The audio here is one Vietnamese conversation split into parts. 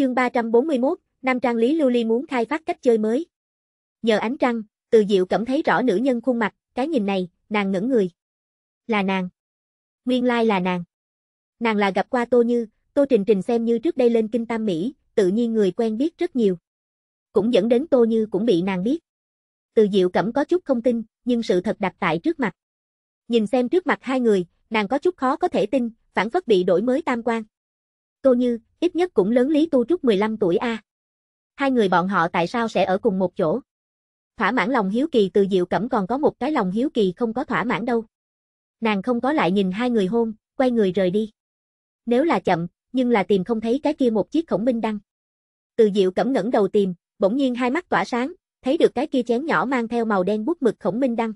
Chương 341, Nam Trang Lý Lưu Ly muốn khai phát cách chơi mới. Nhờ ánh trăng, Từ Diệu cảm thấy rõ nữ nhân khuôn mặt, cái nhìn này, nàng ngẩn người. Là nàng. Nguyên lai là nàng. Nàng là gặp qua Tô Như, Tô Trình Trình xem như trước đây lên kinh Tam Mỹ, tự nhiên người quen biết rất nhiều. Cũng dẫn đến Tô Như cũng bị nàng biết. Từ Diệu Cẩm có chút không tin, nhưng sự thật đặt tại trước mặt. Nhìn xem trước mặt hai người, nàng có chút khó có thể tin, phản phất bị đổi mới tam quan. Tô Như, ít nhất cũng lớn Lý Tu Trúc 15 tuổi a. Hai người bọn họ tại sao sẽ ở cùng một chỗ? Thỏa mãn lòng hiếu kỳ từ Diệu Cẩm còn có một cái lòng hiếu kỳ không có thỏa mãn đâu. Nàng không có lại nhìn hai người hôn, quay người rời đi. Nếu là chậm, nhưng là tìm không thấy cái kia một chiếc khổng minh đăng. Từ Diệu Cẩm ngẩng đầu tìm, bỗng nhiên hai mắt tỏa sáng, thấy được cái kia chén nhỏ mang theo màu đen bút mực khổng minh đăng.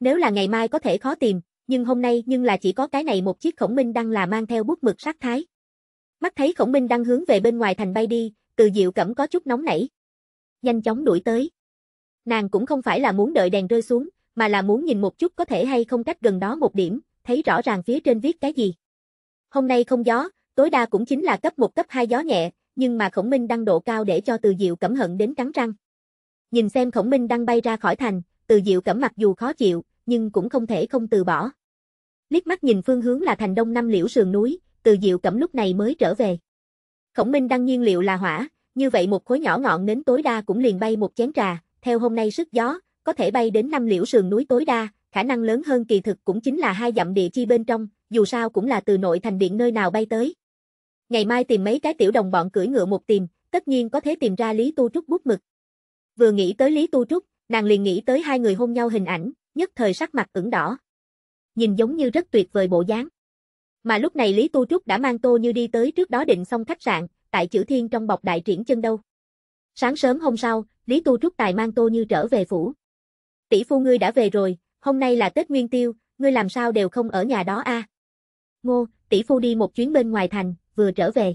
Nếu là ngày mai có thể khó tìm, nhưng hôm nay nhưng là chỉ có cái này một chiếc khổng minh đăng là mang theo bút mực sắc thái. Mắt thấy Khổng Minh đang hướng về bên ngoài thành bay đi, Từ Diệu Cẩm có chút nóng nảy. Nhanh chóng đuổi tới. Nàng cũng không phải là muốn đợi đèn rơi xuống, mà là muốn nhìn một chút có thể hay không cách gần đó một điểm, thấy rõ ràng phía trên viết cái gì. Hôm nay không gió, tối đa cũng chính là cấp 1 cấp 2 gió nhẹ, nhưng mà Khổng Minh đang độ cao để cho Từ Diệu Cẩm hận đến cắn răng. Nhìn xem Khổng Minh đang bay ra khỏi thành, Từ Diệu Cẩm mặc dù khó chịu, nhưng cũng không thể không từ bỏ. Liếc mắt nhìn phương hướng là thành Đông Năm Liễu sườn núi, từ diệu cẩm lúc này mới trở về. Khổng Minh đăng nhiên liệu là hỏa, như vậy một khối nhỏ ngọn nến tối đa cũng liền bay một chén trà, theo hôm nay sức gió, có thể bay đến năm liễu sườn núi tối đa, khả năng lớn hơn kỳ thực cũng chính là hai dặm địa chi bên trong, dù sao cũng là từ nội thành điện nơi nào bay tới. Ngày mai tìm mấy cái tiểu đồng bọn cưỡi ngựa một tìm, tất nhiên có thể tìm ra Lý Tu Trúc bút mực. Vừa nghĩ tới Lý Tu Trúc, nàng liền nghĩ tới hai người hôn nhau hình ảnh, nhất thời sắc mặt ửng đỏ. Nhìn giống như rất tuyệt vời bộ dáng. Mà lúc này Lý Tu Trúc đã mang Tô Như đi tới trước đó định xong khách sạn, tại chữ thiên trong bọc đại triển chân đâu. Sáng sớm hôm sau, Lý Tu Trúc tài mang Tô Như trở về phủ. Tỷ phu ngươi đã về rồi, hôm nay là Tết Nguyên Tiêu, ngươi làm sao đều không ở nhà đó a? À? Ngô, tỷ phu đi một chuyến bên ngoài thành, vừa trở về.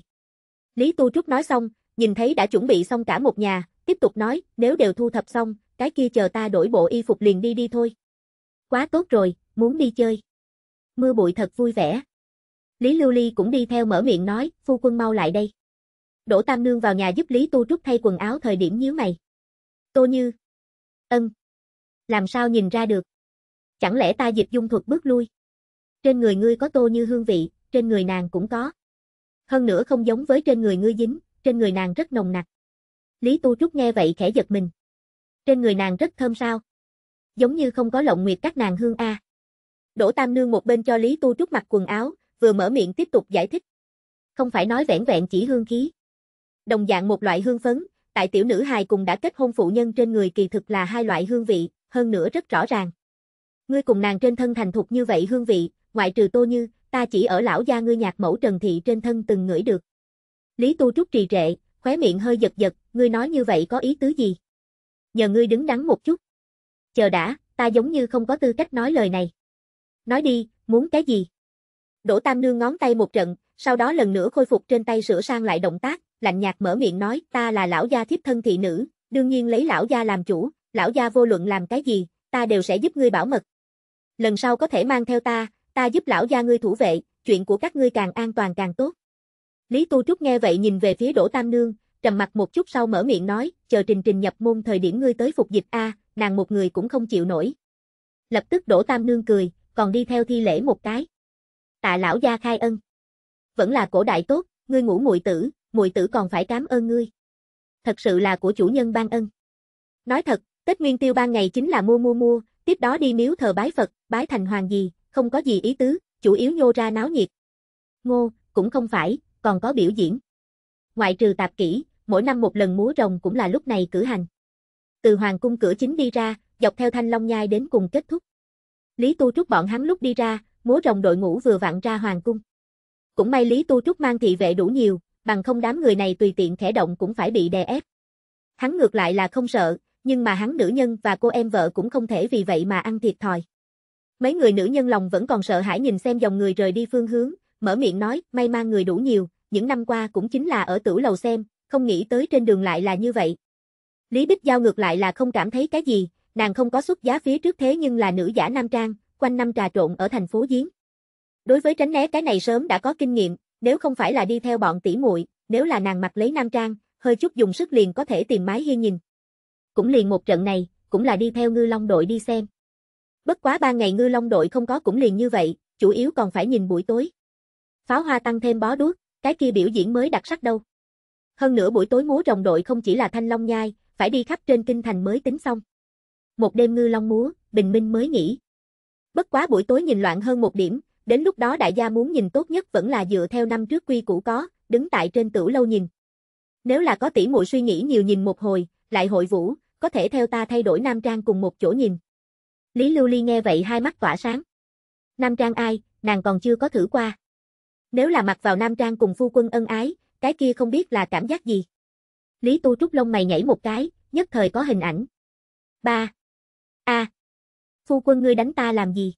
Lý Tu Trúc nói xong, nhìn thấy đã chuẩn bị xong cả một nhà, tiếp tục nói, nếu đều thu thập xong, cái kia chờ ta đổi bộ y phục liền đi đi thôi. Quá tốt rồi, muốn đi chơi. Mưa bụi thật vui vẻ. Lý Lưu Ly cũng đi theo mở miệng nói, phu quân mau lại đây. Đỗ Tam Nương vào nhà giúp Lý Tu Trúc thay quần áo thời điểm nhíu mày. Tô Như. Ân. Làm sao nhìn ra được? Chẳng lẽ ta dịch dung thuật bước lui? Trên người ngươi có Tô Như hương vị, trên người nàng cũng có. Hơn nữa không giống với trên người ngươi dính, trên người nàng rất nồng nặc. Lý Tu Trúc nghe vậy khẽ giật mình. Trên người nàng rất thơm sao? Giống như không có lộng nguyệt các nàng hương a. À. Đỗ Tam Nương một bên cho Lý Tu Trúc mặc quần áo, vừa mở miệng tiếp tục giải thích. Không phải nói vẻn vẹn chỉ hương khí. Đồng dạng một loại hương phấn, tại tiểu nữ hài cùng đã kết hôn phụ nhân trên người kỳ thực là hai loại hương vị, hơn nữa rất rõ ràng. Ngươi cùng nàng trên thân thành thục như vậy hương vị, ngoại trừ Tô Như, ta chỉ ở lão gia ngươi nhạc mẫu Trần Thị trên thân từng ngửi được. Lý Tu Trúc trì trệ, khóe miệng hơi giật giật, ngươi nói như vậy có ý tứ gì? Nhờ ngươi đứng đắn một chút. Chờ đã, ta giống như không có tư cách nói lời này. Nói đi, muốn cái gì? Đỗ Tam Nương ngón tay một trận, sau đó lần nữa khôi phục trên tay sửa sang lại động tác, lạnh nhạt mở miệng nói, ta là lão gia thiếp thân thị nữ, đương nhiên lấy lão gia làm chủ, lão gia vô luận làm cái gì, ta đều sẽ giúp ngươi bảo mật. Lần sau có thể mang theo ta, ta giúp lão gia ngươi thủ vệ, chuyện của các ngươi càng an toàn càng tốt. Lý Tu Trúc nghe vậy nhìn về phía Đỗ Tam Nương, trầm mặt một chút sau mở miệng nói, chờ Trình Trình nhập môn thời điểm ngươi tới phục dịch a, nàng một người cũng không chịu nổi. Lập tức Đỗ Tam Nương cười, còn đi theo thi lễ một cái tạ lão gia khai ân. Vẫn là cổ đại tốt, ngươi ngủ muội tử, muội tử còn phải cảm ơn ngươi. Thật sự là của chủ nhân ban ân. Nói thật, Tết Nguyên Tiêu ban ngày chính là mua mua mua, tiếp đó đi miếu thờ bái Phật, bái thành hoàng gì, không có gì ý tứ, chủ yếu nhô ra náo nhiệt. Ngô, cũng không phải, còn có biểu diễn. Ngoại trừ tạp kỹ, mỗi năm một lần múa rồng cũng là lúc này cử hành. Từ hoàng cung cửa chính đi ra, dọc theo thanh long nhai đến cùng kết thúc. Lý Tu Trúc bọn hắn lúc đi ra, múa rồng đội ngũ vừa vặn ra hoàng cung. Cũng may Lý Tu Trúc mang thị vệ đủ nhiều, bằng không đám người này tùy tiện khẽ động cũng phải bị đè ép. Hắn ngược lại là không sợ, nhưng mà hắn nữ nhân và cô em vợ cũng không thể vì vậy mà ăn thiệt thòi. Mấy người nữ nhân lòng vẫn còn sợ hãi nhìn xem dòng người rời đi phương hướng, mở miệng nói, may mang người đủ nhiều, những năm qua cũng chính là ở tử lầu xem, không nghĩ tới trên đường lại là như vậy. Lý Bích Giao ngược lại là không cảm thấy cái gì, nàng không có xuất giá phía trước thế nhưng là nữ giả nam trang, quanh năm trà trộn ở thành phố Giếng. Đối với tránh né cái này sớm đã có kinh nghiệm, nếu không phải là đi theo bọn tỷ muội, nếu là nàng mặc lấy nam trang, hơi chút dùng sức liền có thể tìm mái hiên nhìn. Cũng liền một trận này, cũng là đi theo ngư long đội đi xem. Bất quá ba ngày ngư long đội không có cũng liền như vậy, chủ yếu còn phải nhìn buổi tối. Pháo hoa tăng thêm bó đuốc, cái kia biểu diễn mới đặc sắc đâu. Hơn nữa buổi tối múa rồng đội không chỉ là thanh long nhai, phải đi khắp trên kinh thành mới tính xong. Một đêm ngư long múa, bình minh mới nghỉ, Bất quá buổi tối nhìn loạn hơn một điểm, đến lúc đó đại gia muốn nhìn tốt nhất vẫn là dựa theo năm trước quy cũ có, đứng tại trên tửu lâu nhìn. Nếu là có tỷ muội suy nghĩ nhiều nhìn một hồi, lại hội vũ, có thể theo ta thay đổi nam trang cùng một chỗ nhìn. Lý Lưu Ly nghe vậy hai mắt tỏa sáng. Nam trang ai, nàng còn chưa có thử qua. Nếu là mặc vào nam trang cùng phu quân ân ái, cái kia không biết là cảm giác gì. Lý Tu Trúc lông mày nhảy một cái, nhất thời có hình ảnh. 3. A. Phu quân ngươi đánh ta làm gì?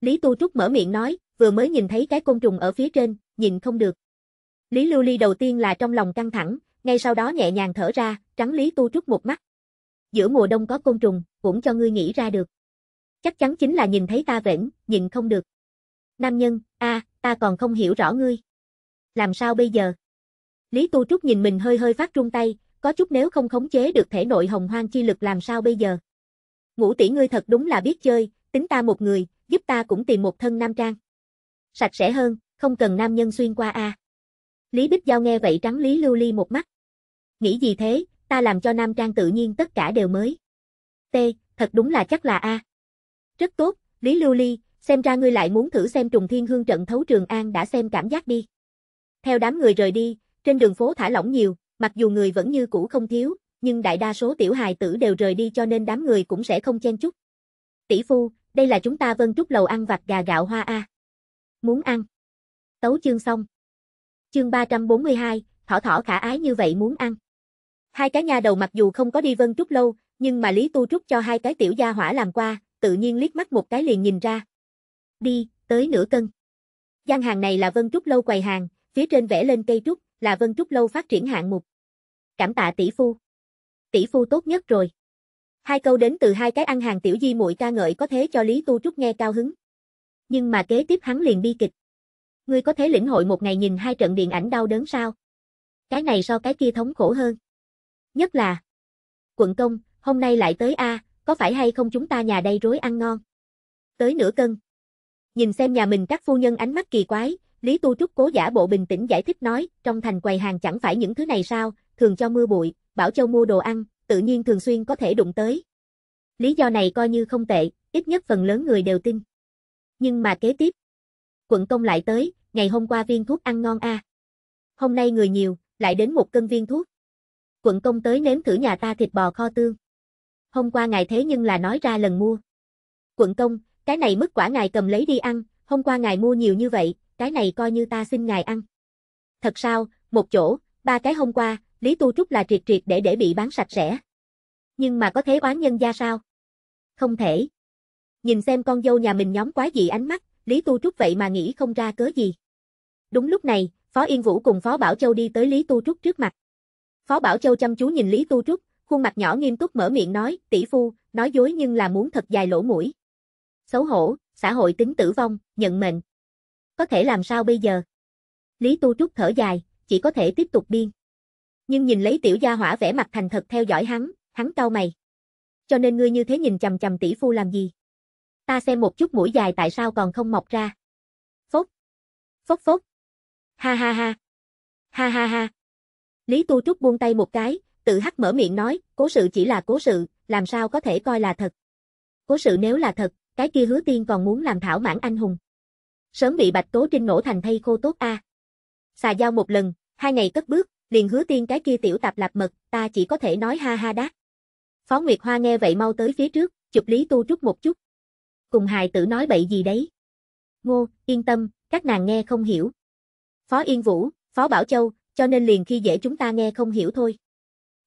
Lý Tu Trúc mở miệng nói, vừa mới nhìn thấy cái côn trùng ở phía trên, nhìn không được. Lý Lưu Ly đầu tiên là trong lòng căng thẳng, ngay sau đó nhẹ nhàng thở ra, trắng Lý Tu Trúc một mắt. Giữa mùa đông có côn trùng, cũng cho ngươi nghĩ ra được. Chắc chắn chính là nhìn thấy ta vẫn, nhìn không được. Nam nhân, a, ta còn không hiểu rõ ngươi. Làm sao bây giờ? Lý Tu Trúc nhìn mình hơi hơi phát run tay, có chút nếu không khống chế được thể nội hồng hoang chi lực làm sao bây giờ? ngũ tỷ ngươi thật đúng là biết chơi, tính ta một người, giúp ta cũng tìm một thân nam trang. Sạch sẽ hơn, không cần nam nhân xuyên qua a. Lý Bích Giao nghe vậy trắng Lý Lưu Ly một mắt. Nghĩ gì thế, ta làm cho nam trang tự nhiên tất cả đều mới. T, thật đúng là chắc là a. Rất tốt, Lý Lưu Ly, xem ra ngươi lại muốn thử xem trùng thiên hương trận thấu trường an đã xem cảm giác đi. Theo đám người rời đi, trên đường phố thả lỏng nhiều, mặc dù người vẫn như cũ không thiếu, nhưng đại đa số tiểu hài tử đều rời đi cho nên đám người cũng sẽ không chen chúc. Tỷ phu, đây là chúng ta vân trúc lầu ăn vặt gà gạo hoa A. Muốn ăn. Tấu chương xong. Chương 342, thỏ thỏ khả ái như vậy muốn ăn. Hai cái nhà đầu mặc dù không có đi vân trúc lâu, nhưng mà Lý Tu Trúc cho hai cái tiểu gia hỏa làm qua, tự nhiên liếc mắt một cái liền nhìn ra. Đi, tới nửa cân. Gian hàng này là vân trúc lâu quầy hàng, phía trên vẽ lên cây trúc, là vân trúc lâu phát triển hạng mục. Cảm tạ tỷ phu tỷ phu tốt nhất rồi. Hai câu đến từ hai cái ăn hàng tiểu di muội ca ngợi có thế cho Lý Tu Trúc nghe cao hứng. Nhưng mà kế tiếp hắn liền bi kịch. Ngươi có thể lĩnh hội một ngày nhìn hai trận điện ảnh đau đớn sao? Cái này so cái kia thống khổ hơn. Nhất là Quận công, hôm nay lại tới a, có phải hay không chúng ta nhà đây rối ăn ngon? Tới nửa cân. Nhìn xem nhà mình các phu nhân ánh mắt kỳ quái, Lý Tu Trúc cố giả bộ bình tĩnh giải thích nói, trong thành quầy hàng chẳng phải những thứ này sao, thường cho mưa bụi, Bảo Châu mua đồ ăn, tự nhiên thường xuyên có thể đụng tới. Lý do này coi như không tệ, ít nhất phần lớn người đều tin. Nhưng mà kế tiếp, quận công lại tới, ngày hôm qua viên thuốc ăn ngon a. Hôm nay người nhiều, lại đến một cân viên thuốc. Quận công tới nếm thử nhà ta thịt bò kho tương. Hôm qua ngài thế nhưng là nói ra lần mua. Quận công, cái này mức quả ngài cầm lấy đi ăn, hôm qua ngài mua nhiều như vậy, cái này coi như ta xin ngài ăn. Thật sao, một chỗ, ba cái hôm qua, Lý Tu Trúc là triệt triệt để để bị bán sạch sẽ. Nhưng mà có thế oán nhân gia sao? Không thể. Nhìn xem con dâu nhà mình nhóm quá dị ánh mắt, Lý Tu Trúc vậy mà nghĩ không ra cớ gì. Đúng lúc này, Phó Yên Vũ cùng Phó Bảo Châu đi tới Lý Tu Trúc trước mặt. Phó Bảo Châu chăm chú nhìn Lý Tu Trúc, khuôn mặt nhỏ nghiêm túc mở miệng nói, tỷ phu, nói dối nhưng là muốn thật dài lỗ mũi. Xấu hổ, xã hội tính tử vong, nhận mệnh. Có thể làm sao bây giờ? Lý Tu Trúc thở dài, chỉ có thể tiếp tục biên nhưng nhìn lấy tiểu gia hỏa vẻ mặt thành thật theo dõi hắn, hắn cau mày. Cho nên ngươi như thế nhìn chằm chằm tỷ phu làm gì? Ta xem một chút mũi dài tại sao còn không mọc ra. Phốc. Phốc phốc. Ha ha ha. Ha ha ha. Lý Tu Trúc buông tay một cái, tự hắc mở miệng nói, cố sự chỉ là cố sự, làm sao có thể coi là thật. Cố sự nếu là thật, cái kia hứa tiên còn muốn làm thảo mãn anh hùng. Sớm bị Bạch Tố Trinh nổ thành thây khô tốt a. À. Xà giao một lần, hai ngày cất bước, liền hứa tiên cái kia tiểu tạp lạp mật, ta chỉ có thể nói ha ha đát. Phó Nguyệt Hoa nghe vậy mau tới phía trước, chụp Lý Tu Trúc một chút. Cùng hài tử nói bậy gì đấy. Ngô, yên tâm, các nàng nghe không hiểu. Phó Yên Vũ, Phó Bảo Châu, cho nên liền khi dễ chúng ta nghe không hiểu thôi.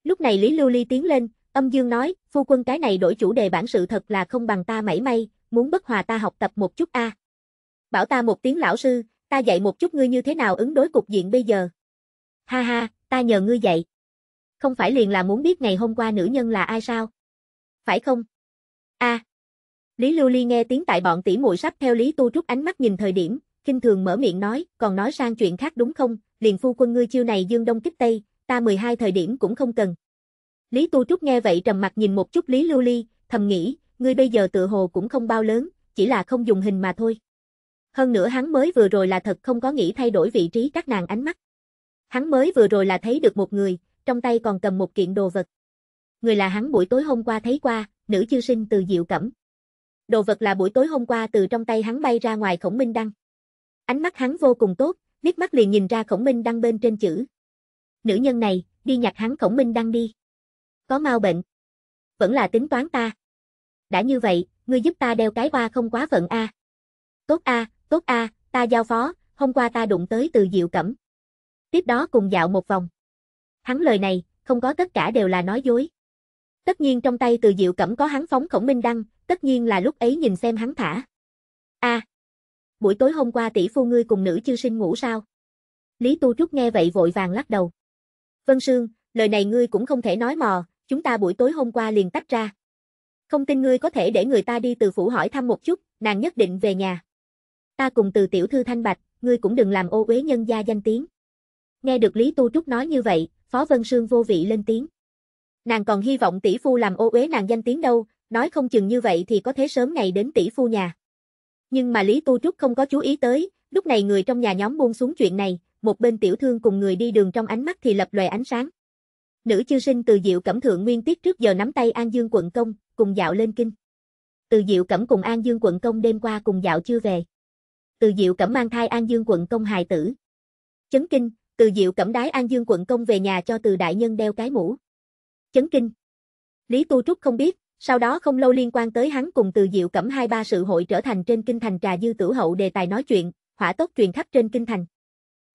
Lúc này Lý Lưu Ly tiến lên, âm dương nói, phu quân cái này đổi chủ đề bản sự thật là không bằng ta mảy may, muốn bất hòa ta học tập một chút a. À. Bảo ta một tiếng lão sư, ta dạy một chút ngươi như thế nào ứng đối cục diện bây giờ. Ha ha, ta nhờ ngươi dậy. Không phải liền là muốn biết ngày hôm qua nữ nhân là ai sao? Phải không? A. Lý Lưu Ly nghe tiếng tại bọn tỷ muội sắp theo Lý Tu Trúc ánh mắt nhìn thời điểm, kinh thường mở miệng nói, còn nói sang chuyện khác đúng không? Liền phu quân ngươi chiêu này dương đông kích tây, ta 12 thời điểm cũng không cần. Lý Tu Trúc nghe vậy trầm mặt nhìn một chút Lý Lưu Ly, thầm nghĩ, ngươi bây giờ tự hồ cũng không bao lớn, chỉ là không dùng hình mà thôi. Hơn nữa hắn mới vừa rồi là thật không có nghĩ thay đổi vị trí các nàng ánh mắt. Hắn mới vừa rồi là thấy được một người, trong tay còn cầm một kiện đồ vật. Người là hắn buổi tối hôm qua thấy qua, nữ chư sinh từ Diệu Cẩm. Đồ vật là buổi tối hôm qua từ trong tay hắn bay ra ngoài Khổng Minh Đăng. Ánh mắt hắn vô cùng tốt, liếc mắt liền nhìn ra Khổng Minh Đăng bên trên chữ. Nữ nhân này, đi nhặt hắn Khổng Minh Đăng đi. Có mau bệnh. Vẫn là tính toán ta. Đã như vậy, ngươi giúp ta đeo cái qua không quá phận a. Tốt a, tốt a, ta giao phó, hôm qua ta đụng tới từ Diệu Cẩm. Tiếp đó cùng dạo một vòng. Hắn lời này, không có tất cả đều là nói dối. Tất nhiên trong tay từ diệu cẩm có hắn phóng khổng minh đăng, tất nhiên là lúc ấy nhìn xem hắn thả. a à, buổi tối hôm qua tỷ phu ngươi cùng nữ chư sinh ngủ sao? Lý Tu Trúc nghe vậy vội vàng lắc đầu. Vân Sương, lời này ngươi cũng không thể nói mò, chúng ta buổi tối hôm qua liền tách ra. Không tin ngươi có thể để người ta đi từ phủ hỏi thăm một chút, nàng nhất định về nhà. Ta cùng từ tiểu thư thanh bạch, ngươi cũng đừng làm ô uế nhân gia danh tiếng. Nghe được Lý Tu Trúc nói như vậy, Phó Vân Sương vô vị lên tiếng. Nàng còn hy vọng tỷ phu làm ô uế nàng danh tiếng đâu, nói không chừng như vậy thì có thế sớm ngày đến tỷ phu nhà. Nhưng mà Lý Tu Trúc không có chú ý tới, lúc này người trong nhà nhóm buông xuống chuyện này, một bên tiểu thương cùng người đi đường trong ánh mắt thì lập lòe ánh sáng. Nữ chư sinh từ Diệu Cẩm Thượng Nguyên Tiết trước giờ nắm tay An Dương quận công, cùng dạo lên kinh. Từ Diệu Cẩm cùng An Dương quận công đêm qua cùng dạo chưa về. Từ Diệu Cẩm mang thai An Dương quận công hài tử. Chấn kinh, từ Diệu cẩm đái An Dương quận công về nhà cho Từ đại nhân đeo cái mũ. Chấn kinh. Lý Tu Trúc không biết, sau đó không lâu liên quan tới hắn cùng Từ Diệu cẩm hai ba sự hội trở thành trên kinh thành trà dư tử hậu đề tài nói chuyện, hỏa tốc truyền khắp trên kinh thành.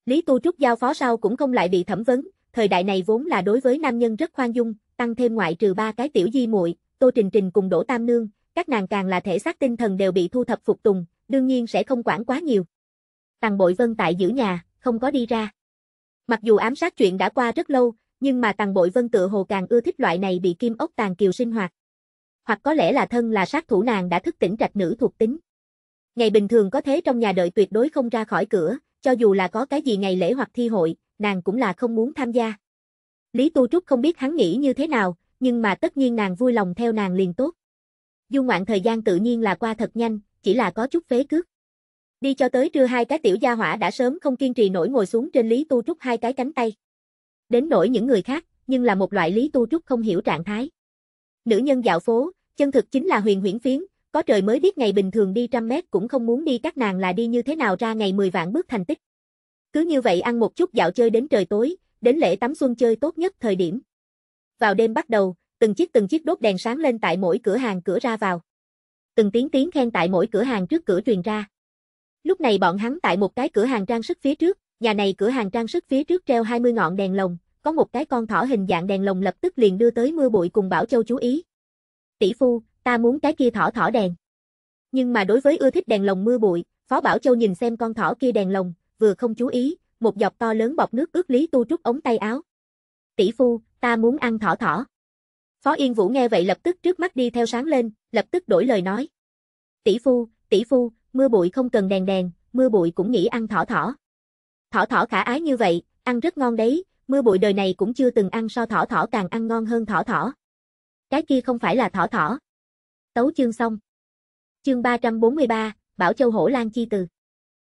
Lý Tu Trúc giao phó sau cũng không lại bị thẩm vấn, thời đại này vốn là đối với nam nhân rất khoan dung, tăng thêm ngoại trừ ba cái tiểu di muội, Tô Trình Trình cùng Đỗ Tam Nương, các nàng càng là thể xác tinh thần đều bị thu thập phục tùng, đương nhiên sẽ không quản quá nhiều. Tằng Bội Vân tại giữ nhà, không có đi ra. Mặc dù ám sát chuyện đã qua rất lâu, nhưng mà Tằng Bội Vân tựa hồ càng ưa thích loại này bị kim ốc tàn kiều sinh hoạt. Hoặc có lẽ là thân là sát thủ nàng đã thức tỉnh trạch nữ thuộc tính. Ngày bình thường có thế trong nhà đợi tuyệt đối không ra khỏi cửa, cho dù là có cái gì ngày lễ hoặc thi hội, nàng cũng là không muốn tham gia. Lý Tu Trúc không biết hắn nghĩ như thế nào, nhưng mà tất nhiên nàng vui lòng theo nàng liền tốt. Du ngoạn thời gian tự nhiên là qua thật nhanh, chỉ là có chút phế cước. Đi cho tới trưa hai cái tiểu gia hỏa đã sớm không kiên trì nổi ngồi xuống trên Lý Tu Trúc hai cái cánh tay. Đến nổi những người khác, nhưng là một loại Lý Tu Trúc không hiểu trạng thái. Nữ nhân dạo phố, chân thực chính là huyền huyễn phiến, có trời mới biết ngày bình thường đi trăm mét cũng không muốn đi các nàng là đi như thế nào ra ngày 10 vạn bước thành tích. Cứ như vậy ăn một chút dạo chơi đến trời tối, đến lễ tắm xuân chơi tốt nhất thời điểm. Vào đêm bắt đầu, từng chiếc từng chiếc đốt đèn sáng lên tại mỗi cửa hàng cửa ra vào. Từng tiếng tiếng khen tại mỗi cửa hàng trước cửa truyền ra. Lúc này bọn hắn tại một cái cửa hàng trang sức phía trước, nhà này cửa hàng trang sức phía trước treo 20 ngọn đèn lồng, có một cái con thỏ hình dạng đèn lồng lập tức liền đưa tới mưa bụi cùng Bảo Châu chú ý. Tỷ phu, ta muốn cái kia thỏ thỏ đèn. Nhưng mà đối với ưa thích đèn lồng mưa bụi, Phó Bảo Châu nhìn xem con thỏ kia đèn lồng, vừa không chú ý, một dọc to lớn bọc nước ướt Lý Tu Trúc ống tay áo. Tỷ phu, ta muốn ăn thỏ thỏ. Phó Yên Vũ nghe vậy lập tức trước mắt đi theo sáng lên, lập tức đổi lời nói. Tỷ phu, tỷ phu, mưa bụi không cần đèn đèn, mưa bụi cũng nghĩ ăn thỏ thỏ. Thỏ thỏ khả ái như vậy, ăn rất ngon đấy, mưa bụi đời này cũng chưa từng ăn so thỏ thỏ càng ăn ngon hơn thỏ thỏ. Cái kia không phải là thỏ thỏ. Tấu chương xong. Chương 343, Bảo Châu Hổ Lan Chi Từ.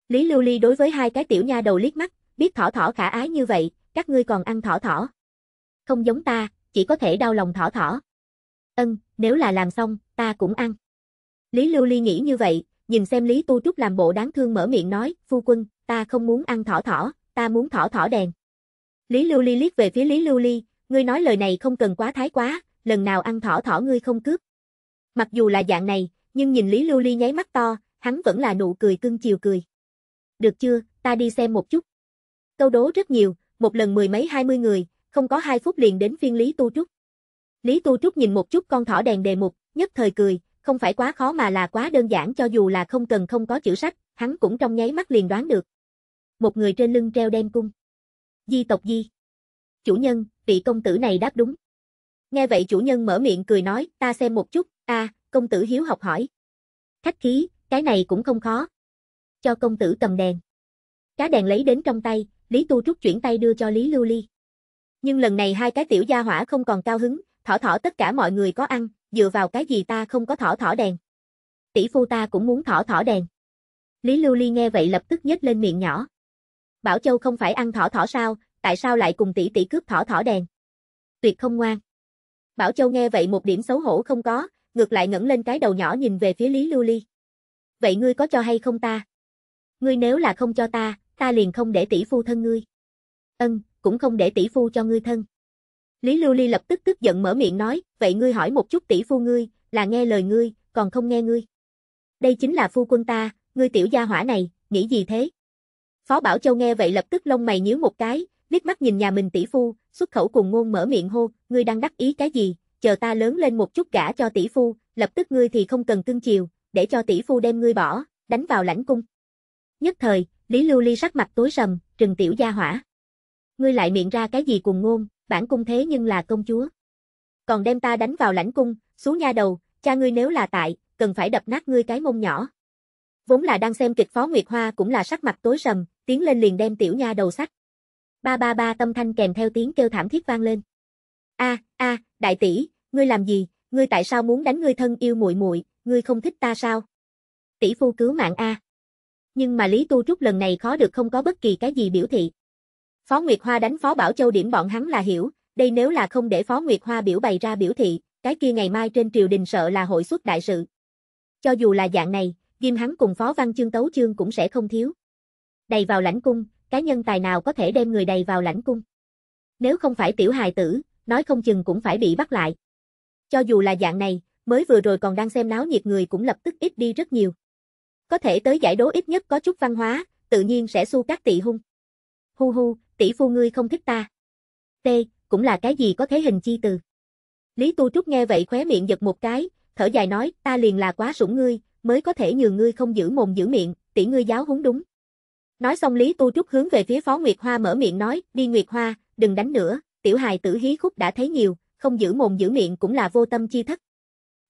Lý Lưu Ly đối với hai cái tiểu nha đầu liếc mắt, biết thỏ thỏ khả ái như vậy, các ngươi còn ăn thỏ thỏ. Không giống ta, chỉ có thể đau lòng thỏ thỏ. Ân, nếu là làm xong, ta cũng ăn. Lý Lưu Ly nghĩ như vậy, nhìn xem Lý Tu Trúc làm bộ đáng thương mở miệng nói, phu quân, ta không muốn ăn thỏ thỏ, ta muốn thỏ thỏ đèn. Lý Lưu Ly liếc về phía Lý Lưu Ly, ngươi nói lời này không cần quá thái quá, lần nào ăn thỏ thỏ ngươi không cướp. Mặc dù là dạng này, nhưng nhìn Lý Lưu Ly nháy mắt to, hắn vẫn là nụ cười cưng chiều cười. Được chưa, ta đi xem một chút. Câu đố rất nhiều, một lần mười mấy hai mươi người, không có hai phút liền đến phiên Lý Tu Trúc. Lý Tu Trúc nhìn một chút con thỏ đèn đề mục, nhất thời cười, không phải quá khó mà là quá đơn giản cho dù là không cần không có chữ sách, hắn cũng trong nháy mắt liền đoán được. Một người trên lưng treo đem cung. Di tộc Di. Chủ nhân, vị công tử này đáp đúng. Nghe vậy chủ nhân mở miệng cười nói, ta xem một chút, a, công tử hiếu học hỏi. Khách khí, cái này cũng không khó. Cho công tử cầm đèn. Cá đèn lấy đến trong tay, Lý Tu Trúc chuyển tay đưa cho Lý Lưu Ly. Nhưng lần này hai cái tiểu gia hỏa không còn cao hứng, thỏ thỏ tất cả mọi người có ăn, dựa vào cái gì ta không có thỏ thỏ đèn. Tỷ phu ta cũng muốn thỏ thỏ đèn. Lý Lưu Ly nghe vậy lập tức nhếch lên miệng nhỏ. Bảo Châu không phải ăn thỏ thỏ sao, tại sao lại cùng tỷ tỷ cướp thỏ thỏ đèn? Tuyệt không ngoan. Bảo Châu nghe vậy một điểm xấu hổ không có, ngược lại ngẩng lên cái đầu nhỏ nhìn về phía Lý Lưu Ly. Vậy ngươi có cho hay không ta? Ngươi nếu là không cho ta, ta liền không để tỷ phu thân ngươi. Ân, cũng không để tỷ phu cho ngươi thân. Lý Lưu Ly lập tức tức giận mở miệng nói, vậy ngươi hỏi một chút tỷ phu ngươi, là nghe lời ngươi, còn không nghe ngươi. Đây chính là phu quân ta, ngươi tiểu gia hỏa này, nghĩ gì thế? Phó Bảo Châu nghe vậy lập tức lông mày nhíu một cái, liếc mắt nhìn nhà mình tỷ phu, xuất khẩu cùng ngôn mở miệng hô, ngươi đang đắc ý cái gì, chờ ta lớn lên một chút gả cho tỷ phu, lập tức ngươi thì không cần cưng chiều, để cho tỷ phu đem ngươi bỏ, đánh vào lãnh cung. Nhất thời, Lý Lưu Ly sắc mặt tối sầm, trừng tiểu gia hỏa. Ngươi lại miệng ra cái gì cùng ngôn, bản cung thế nhưng là công chúa. Còn đem ta đánh vào lãnh cung, xuống nha đầu, cha ngươi nếu là tại, cần phải đập nát ngươi cái mông nhỏ. Vốn là đang xem kịch Phó Nguyệt Hoa cũng là sắc mặt tối sầm, tiến lên liền đem tiểu nha đầu sách. Ba ba ba tâm thanh kèm theo tiếng kêu thảm thiết vang lên. A, a, đại tỷ, ngươi làm gì, ngươi tại sao muốn đánh ngươi thân yêu muội muội, ngươi không thích ta sao? Tỷ phu cứu mạng a. Nhưng mà Lý Tu Trúc lần này khó được không có bất kỳ cái gì biểu thị. Phó Nguyệt Hoa đánh Phó Bảo Châu điểm bọn hắn là hiểu, đây nếu là không để Phó Nguyệt Hoa biểu bày ra biểu thị, cái kia ngày mai trên triều đình sợ là hội xuất đại sự. Cho dù là dạng này, Kim hắn cùng Phó Văn Chương Tấu Chương cũng sẽ không thiếu. Đầy vào lãnh cung, cá nhân tài nào có thể đem người đầy vào lãnh cung? Nếu không phải tiểu hài tử, nói không chừng cũng phải bị bắt lại. Cho dù là dạng này, mới vừa rồi còn đang xem náo nhiệt người cũng lập tức ít đi rất nhiều. Có thể tới giải đố ít nhất có chút văn hóa, tự nhiên sẽ su các tị hung. Hu hu, tỷ phu ngươi không thích ta. T, cũng là cái gì có thế hình chi từ. Lý Tu Trúc nghe vậy khóe miệng giật một cái, thở dài nói, ta liền là quá sủng ngươi, mới có thể nhường ngươi không giữ mồm giữ miệng, tỷ ngươi giáo huấn đúng. Nói xong Lý Tu Trúc hướng về phía Phó Nguyệt Hoa mở miệng nói, đi Nguyệt Hoa, đừng đánh nữa, tiểu hài tử hí khúc đã thấy nhiều, không giữ mồm giữ miệng cũng là vô tâm chi thất.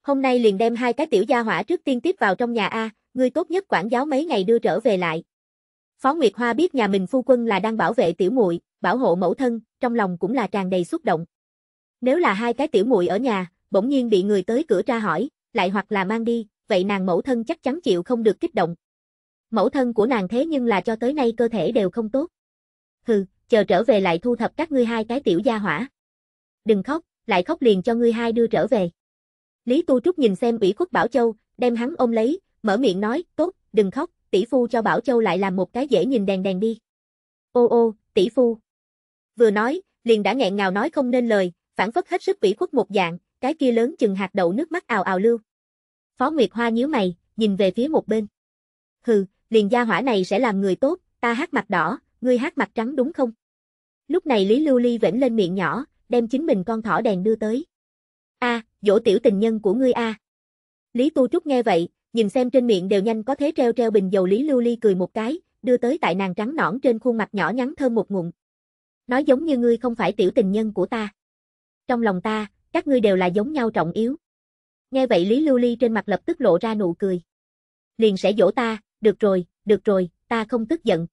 Hôm nay liền đem hai cái tiểu gia hỏa trước tiên tiếp vào trong nhà A, ngươi tốt nhất quản giáo mấy ngày đưa trở về lại, Phó Nguyệt Hoa biết nhà mình phu quân là đang bảo vệ tiểu muội, bảo hộ mẫu thân, trong lòng cũng là tràn đầy xúc động. Nếu là hai cái tiểu muội ở nhà, bỗng nhiên bị người tới cửa tra hỏi, lại hoặc là mang đi, vậy nàng mẫu thân chắc chắn chịu không được kích động. Mẫu thân của nàng thế nhưng là cho tới nay cơ thể đều không tốt. Hừ, chờ trở về lại thu thập các ngươi hai cái tiểu gia hỏa. Đừng khóc, lại khóc liền cho ngươi hai đưa trở về. Lý Tu Trúc nhìn xem ủy khuất Bảo Châu, đem hắn ôm lấy, mở miệng nói, tốt, đừng khóc, tỷ phu cho Bảo Châu lại làm một cái dễ nhìn đèn đèn đi. Ô ô, tỷ phu. Vừa nói, liền đã nghẹn ngào nói không nên lời, phản phất hết sức quỷ khuất một dạng, cái kia lớn chừng hạt đậu nước mắt ào ào lưu. Phó Nguyệt Hoa nhíu mày, nhìn về phía một bên. Hừ, liền gia hỏa này sẽ làm người tốt, ta hát mặt đỏ, ngươi hát mặt trắng đúng không? Lúc này Lý Lưu Ly vẫn lên miệng nhỏ, đem chính mình con thỏ đèn đưa tới. A, dỗ tiểu tình nhân của ngươi a. Lý Tu Trúc nghe vậy, nhìn xem trên miệng đều nhanh có thế treo treo bình dầu Lý Lưu Ly cười một cái, đưa tới tại nàng trắng nõn trên khuôn mặt nhỏ nhắn thơm một ngụm. Nói giống như ngươi không phải tiểu tình nhân của ta. Trong lòng ta, các ngươi đều là giống nhau trọng yếu. Nghe vậy Lý Lưu Ly trên mặt lập tức lộ ra nụ cười. Liền sẽ dỗ ta, được rồi, được rồi, ta không tức giận.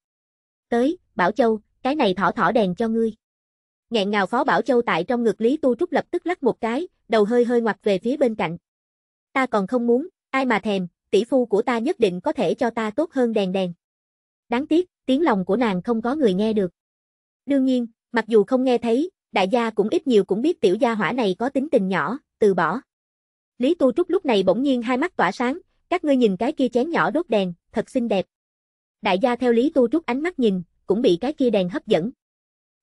Tới, Bảo Châu, cái này thỏ thỏ đèn cho ngươi. Ngẹn ngào Phó Bảo Châu tại trong ngực Lý Tu Trúc lập tức lắc một cái, đầu hơi hơi ngoặt về phía bên cạnh. Ta còn không muốn, Ai mà thèm, tỷ phu của ta nhất định có thể cho ta tốt hơn đèn đèn. Đáng tiếc, tiếng lòng của nàng không có người nghe được. Đương nhiên, mặc dù không nghe thấy, đại gia cũng ít nhiều cũng biết tiểu gia hỏa này có tính tình nhỏ, từ bỏ. Lý Tu Trúc lúc này bỗng nhiên hai mắt tỏa sáng, các ngươi nhìn cái kia chén nhỏ đốt đèn, thật xinh đẹp. Đại gia theo Lý Tu Trúc ánh mắt nhìn, cũng bị cái kia đèn hấp dẫn.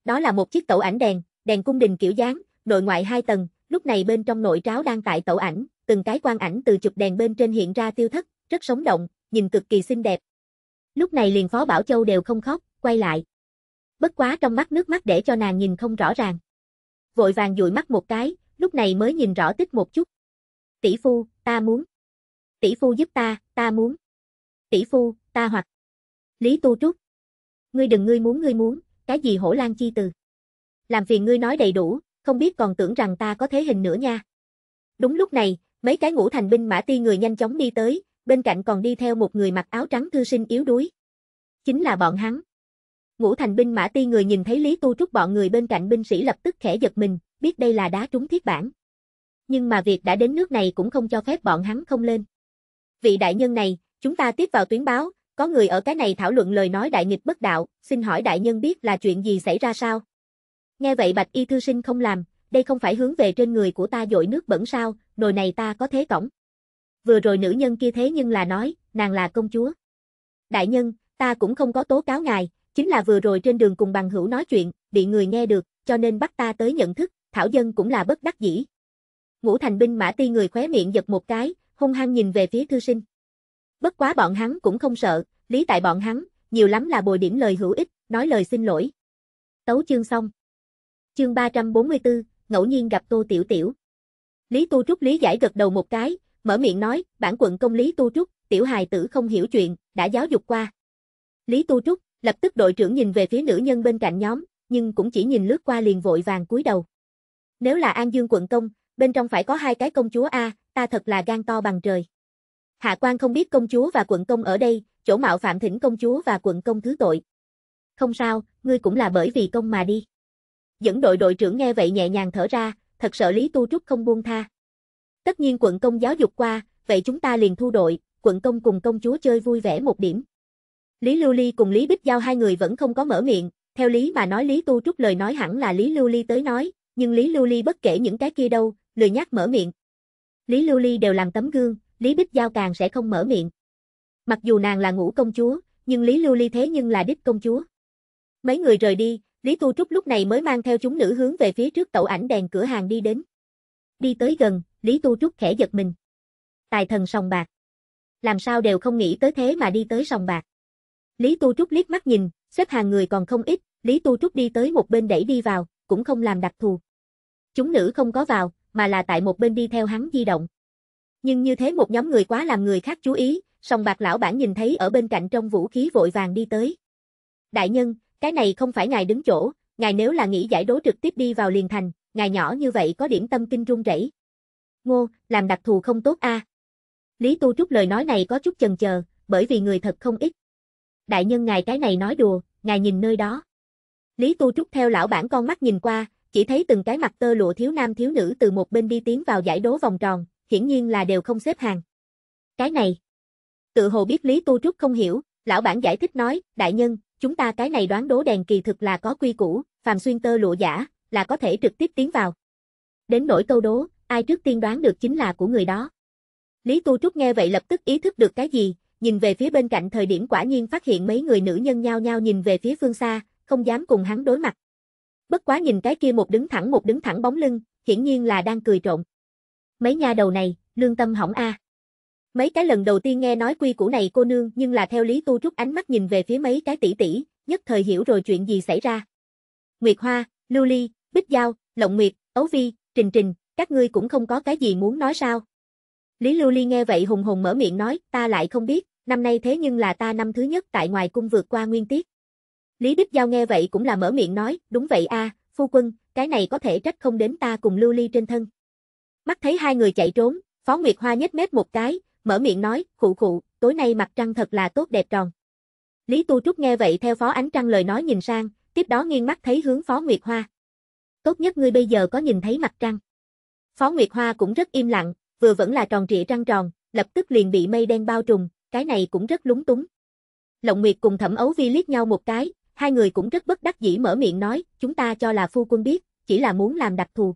Đó là một chiếc tẩu ảnh đèn, đèn cung đình kiểu dáng, nội ngoại hai tầng, lúc này bên trong nội tráo đang tại tẩu ảnh, từng cái quang ảnh từ chụp đèn bên trên hiện ra tiêu thất, rất sống động, nhìn cực kỳ xinh đẹp. Lúc này liền Phó Bảo Châu đều không khóc, quay lại. Bất quá trong mắt nước mắt để cho nàng nhìn không rõ ràng. Vội vàng dụi mắt một cái, lúc này mới nhìn rõ tích một chút. Tỷ phu, ta muốn. Tỷ phu giúp ta, ta muốn. Tỷ phu, ta hoặc. Lý Tu Trúc. Ngươi đừng ngươi muốn ngươi muốn, cái gì hổ lan chi từ. Làm phiền ngươi nói đầy đủ, không biết còn tưởng rằng ta có thế hình nữa nha. Đúng lúc này, Mấy cái ngũ thành binh mã ti người nhanh chóng đi tới, bên cạnh còn đi theo một người mặc áo trắng thư sinh yếu đuối. Chính là bọn hắn. Ngũ thành binh mã ti người nhìn thấy Lý Tu Trúc bọn người bên cạnh binh sĩ lập tức khẽ giật mình, biết đây là đá trúng thiết bản. Nhưng mà việc đã đến nước này cũng không cho phép bọn hắn không lên. Vị đại nhân này, chúng ta tiếp vào tuyến báo, có người ở cái này thảo luận lời nói đại nghịch bất đạo, xin hỏi đại nhân biết là chuyện gì xảy ra sao? Nghe vậy Bạch Y Thư Sinh không làm, đây không phải hướng về trên người của ta dội nước bẩn sao, nồi này ta có thế cổng. Vừa rồi nữ nhân kia thế nhưng là nói, nàng là công chúa. Đại nhân, ta cũng không có tố cáo ngài, chính là vừa rồi trên đường cùng bằng hữu nói chuyện, bị người nghe được, cho nên bắt ta tới nhận thức, thảo dân cũng là bất đắc dĩ. Ngũ thành binh mã ti người khóe miệng giật một cái, hung hăng nhìn về phía thư sinh. Bất quá bọn hắn cũng không sợ, lý tại bọn hắn, nhiều lắm là bồi điểm lời hữu ích, nói lời xin lỗi. Tấu chương xong. Chương 344, ngẫu nhiên gặp Tô Tiểu Tiểu. Lý Tu Trúc lý giải gật đầu một cái, mở miệng nói, bản quận công Lý Tu Trúc, tiểu hài tử không hiểu chuyện, đã giáo dục qua. Lý Tu Trúc, lập tức đội trưởng nhìn về phía nữ nhân bên cạnh nhóm, nhưng cũng chỉ nhìn lướt qua liền vội vàng cúi đầu. Nếu là An Dương quận công, bên trong phải có hai cái công chúa A, ta thật là gan to bằng trời. Hạ quan không biết công chúa và quận công ở đây, chỗ mạo phạm thỉnh công chúa và quận công thứ tội. Không sao, ngươi cũng là bởi vì công mà đi dẫn đội đội trưởng nghe vậy nhẹ nhàng thở ra, thật sợ Lý Tu Trúc không buông tha. Tất nhiên quận công giáo dục qua, vậy chúng ta liền thu đội, quận công cùng công chúa chơi vui vẻ một điểm. Lý Lưu Ly cùng Lý Bích Giao hai người vẫn không có mở miệng, theo lý mà nói Lý Tu Trúc lời nói hẳn là Lý Lưu Ly tới nói, nhưng Lý Lưu Ly bất kể những cái kia đâu, lười nhắc mở miệng. Lý Lưu Ly đều làm tấm gương, Lý Bích Giao càng sẽ không mở miệng. Mặc dù nàng là ngũ công chúa, nhưng Lý Lưu Ly thế nhưng là đích công chúa. Mấy người rời đi, Lý Tu Trúc lúc này mới mang theo chúng nữ hướng về phía trước tẩu ảnh đèn cửa hàng đi đến. Đi tới gần, Lý Tu Trúc khẽ giật mình. Tài thần sòng bạc. Làm sao đều không nghĩ tới thế mà đi tới sòng bạc. Lý Tu Trúc liếc mắt nhìn, xếp hàng người còn không ít, Lý Tu Trúc đi tới một bên đẩy đi vào, cũng không làm đặc thù. Chúng nữ không có vào, mà là tại một bên đi theo hắn di động. Nhưng như thế một nhóm người quá làm người khác chú ý, sòng bạc lão bản nhìn thấy ở bên cạnh trong vũ khí vội vàng đi tới. Đại nhân, cái này không phải ngài đứng chỗ, ngài nếu là nghĩ giải đố trực tiếp đi vào liền thành, ngài nhỏ như vậy có điểm tâm kinh run rẩy. Ngô, làm đặc thù không tốt a. À? Lý Tu Trúc lời nói này có chút chần chờ, bởi vì người thật không ít. Đại nhân ngài cái này nói đùa, ngài nhìn nơi đó. Lý Tu Trúc theo lão bản con mắt nhìn qua, chỉ thấy từng cái mặt tơ lụa thiếu nam thiếu nữ từ một bên đi tiến vào giải đố vòng tròn, hiển nhiên là đều không xếp hàng. Cái này. Tự hồ biết Lý Tu Trúc không hiểu, lão bản giải thích nói, đại nhân, Chúng ta cái này đoán đố đèn kỳ thực là có quy củ, phàm xuyên tơ lụa giả, là có thể trực tiếp tiến vào. Đến nỗi câu đố, ai trước tiên đoán được chính là của người đó. Lý Tu Trúc nghe vậy lập tức ý thức được cái gì, nhìn về phía bên cạnh thời điểm quả nhiên phát hiện mấy người nữ nhân nhao nhao nhìn về phía phương xa, không dám cùng hắn đối mặt. Bất quá nhìn cái kia một đứng thẳng một đứng thẳng bóng lưng, hiển nhiên là đang cười trộn. Mấy nha đầu này, lương tâm hỏng a. À. Mấy cái lần đầu tiên nghe nói quy củ này cô nương nhưng là theo Lý Tu Trúc ánh mắt nhìn về phía mấy cái tỷ tỷ, nhất thời hiểu rồi chuyện gì xảy ra. Nguyệt Hoa, Lưu Ly, Bích Giao, Lộng Nguyệt, Ấu Vi, Trình Trình, các ngươi cũng không có cái gì muốn nói sao. Lý Lưu Ly nghe vậy hùng hùng mở miệng nói, ta lại không biết, năm nay thế nhưng là ta năm thứ nhất tại ngoài cung vượt qua nguyên tiết. Lý Bích Giao nghe vậy cũng là mở miệng nói, đúng vậy a, phu quân, cái này có thể trách không đến ta cùng Lưu Ly trên thân. Mắt thấy hai người chạy trốn, Phó Nguyệt Hoa nhếch mép một cái, mở miệng nói, khụ khụ, tối nay mặt trăng thật là tốt đẹp tròn. Lý Tu Trúc nghe vậy theo Phó Ánh Trăng lời nói nhìn sang, tiếp đó nghiêng mắt thấy hướng Phó Nguyệt Hoa. Tốt nhất ngươi bây giờ có nhìn thấy mặt trăng. Phó Nguyệt Hoa cũng rất im lặng, vừa vẫn là tròn trịa trăng tròn, lập tức liền bị mây đen bao trùm, cái này cũng rất lúng túng. Lộng Nguyệt cùng Thẩm Ấu Vi liếc nhau một cái, hai người cũng rất bất đắc dĩ mở miệng nói, chúng ta cho là phu quân biết, chỉ là muốn làm đặc thù.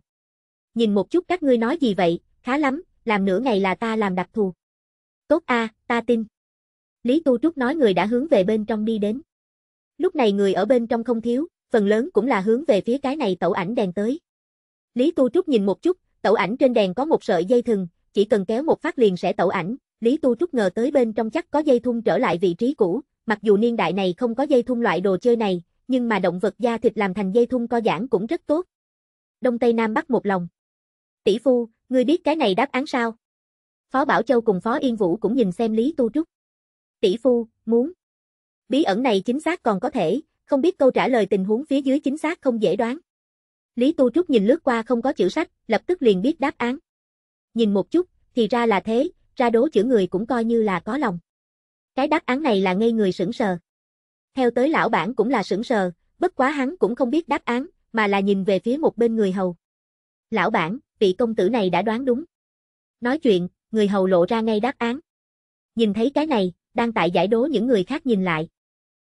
Nhìn một chút các ngươi nói gì vậy, khá lắm, làm nửa ngày là ta làm đặc thù. Tốt a, ta tin. Lý Tu Trúc nói người đã hướng về bên trong đi đến. Lúc này người ở bên trong không thiếu, phần lớn cũng là hướng về phía cái này tẩu ảnh đèn tới. Lý Tu Trúc nhìn một chút, tẩu ảnh trên đèn có một sợi dây thừng, chỉ cần kéo một phát liền sẽ tẩu ảnh. Lý Tu Trúc ngờ tới bên trong chắc có dây thun trở lại vị trí cũ, mặc dù niên đại này không có dây thun loại đồ chơi này, nhưng mà động vật da thịt làm thành dây thun co giãn cũng rất tốt. Đông Tây Nam Bắc một lòng. Tỷ phu, ngươi biết cái này đáp án sao? Phó Bảo Châu cùng Phó Yên Vũ cũng nhìn xem Lý Tu Trúc. Tỷ phu, muốn. Bí ẩn này chính xác còn có thể, không biết câu trả lời tình huống phía dưới chính xác không dễ đoán. Lý Tu Trúc nhìn lướt qua không có chữ sách, lập tức liền biết đáp án. Nhìn một chút, thì ra là thế, ra đố chữ người cũng coi như là có lòng. Cái đáp án này là ngây người sững sờ. Theo tới lão bản cũng là sững sờ, bất quá hắn cũng không biết đáp án, mà là nhìn về phía một bên người hầu. Lão bản, vị công tử này đã đoán đúng. Nói chuyện, người hầu lộ ra ngay đáp án. Nhìn thấy cái này, đang tại giải đố những người khác nhìn lại.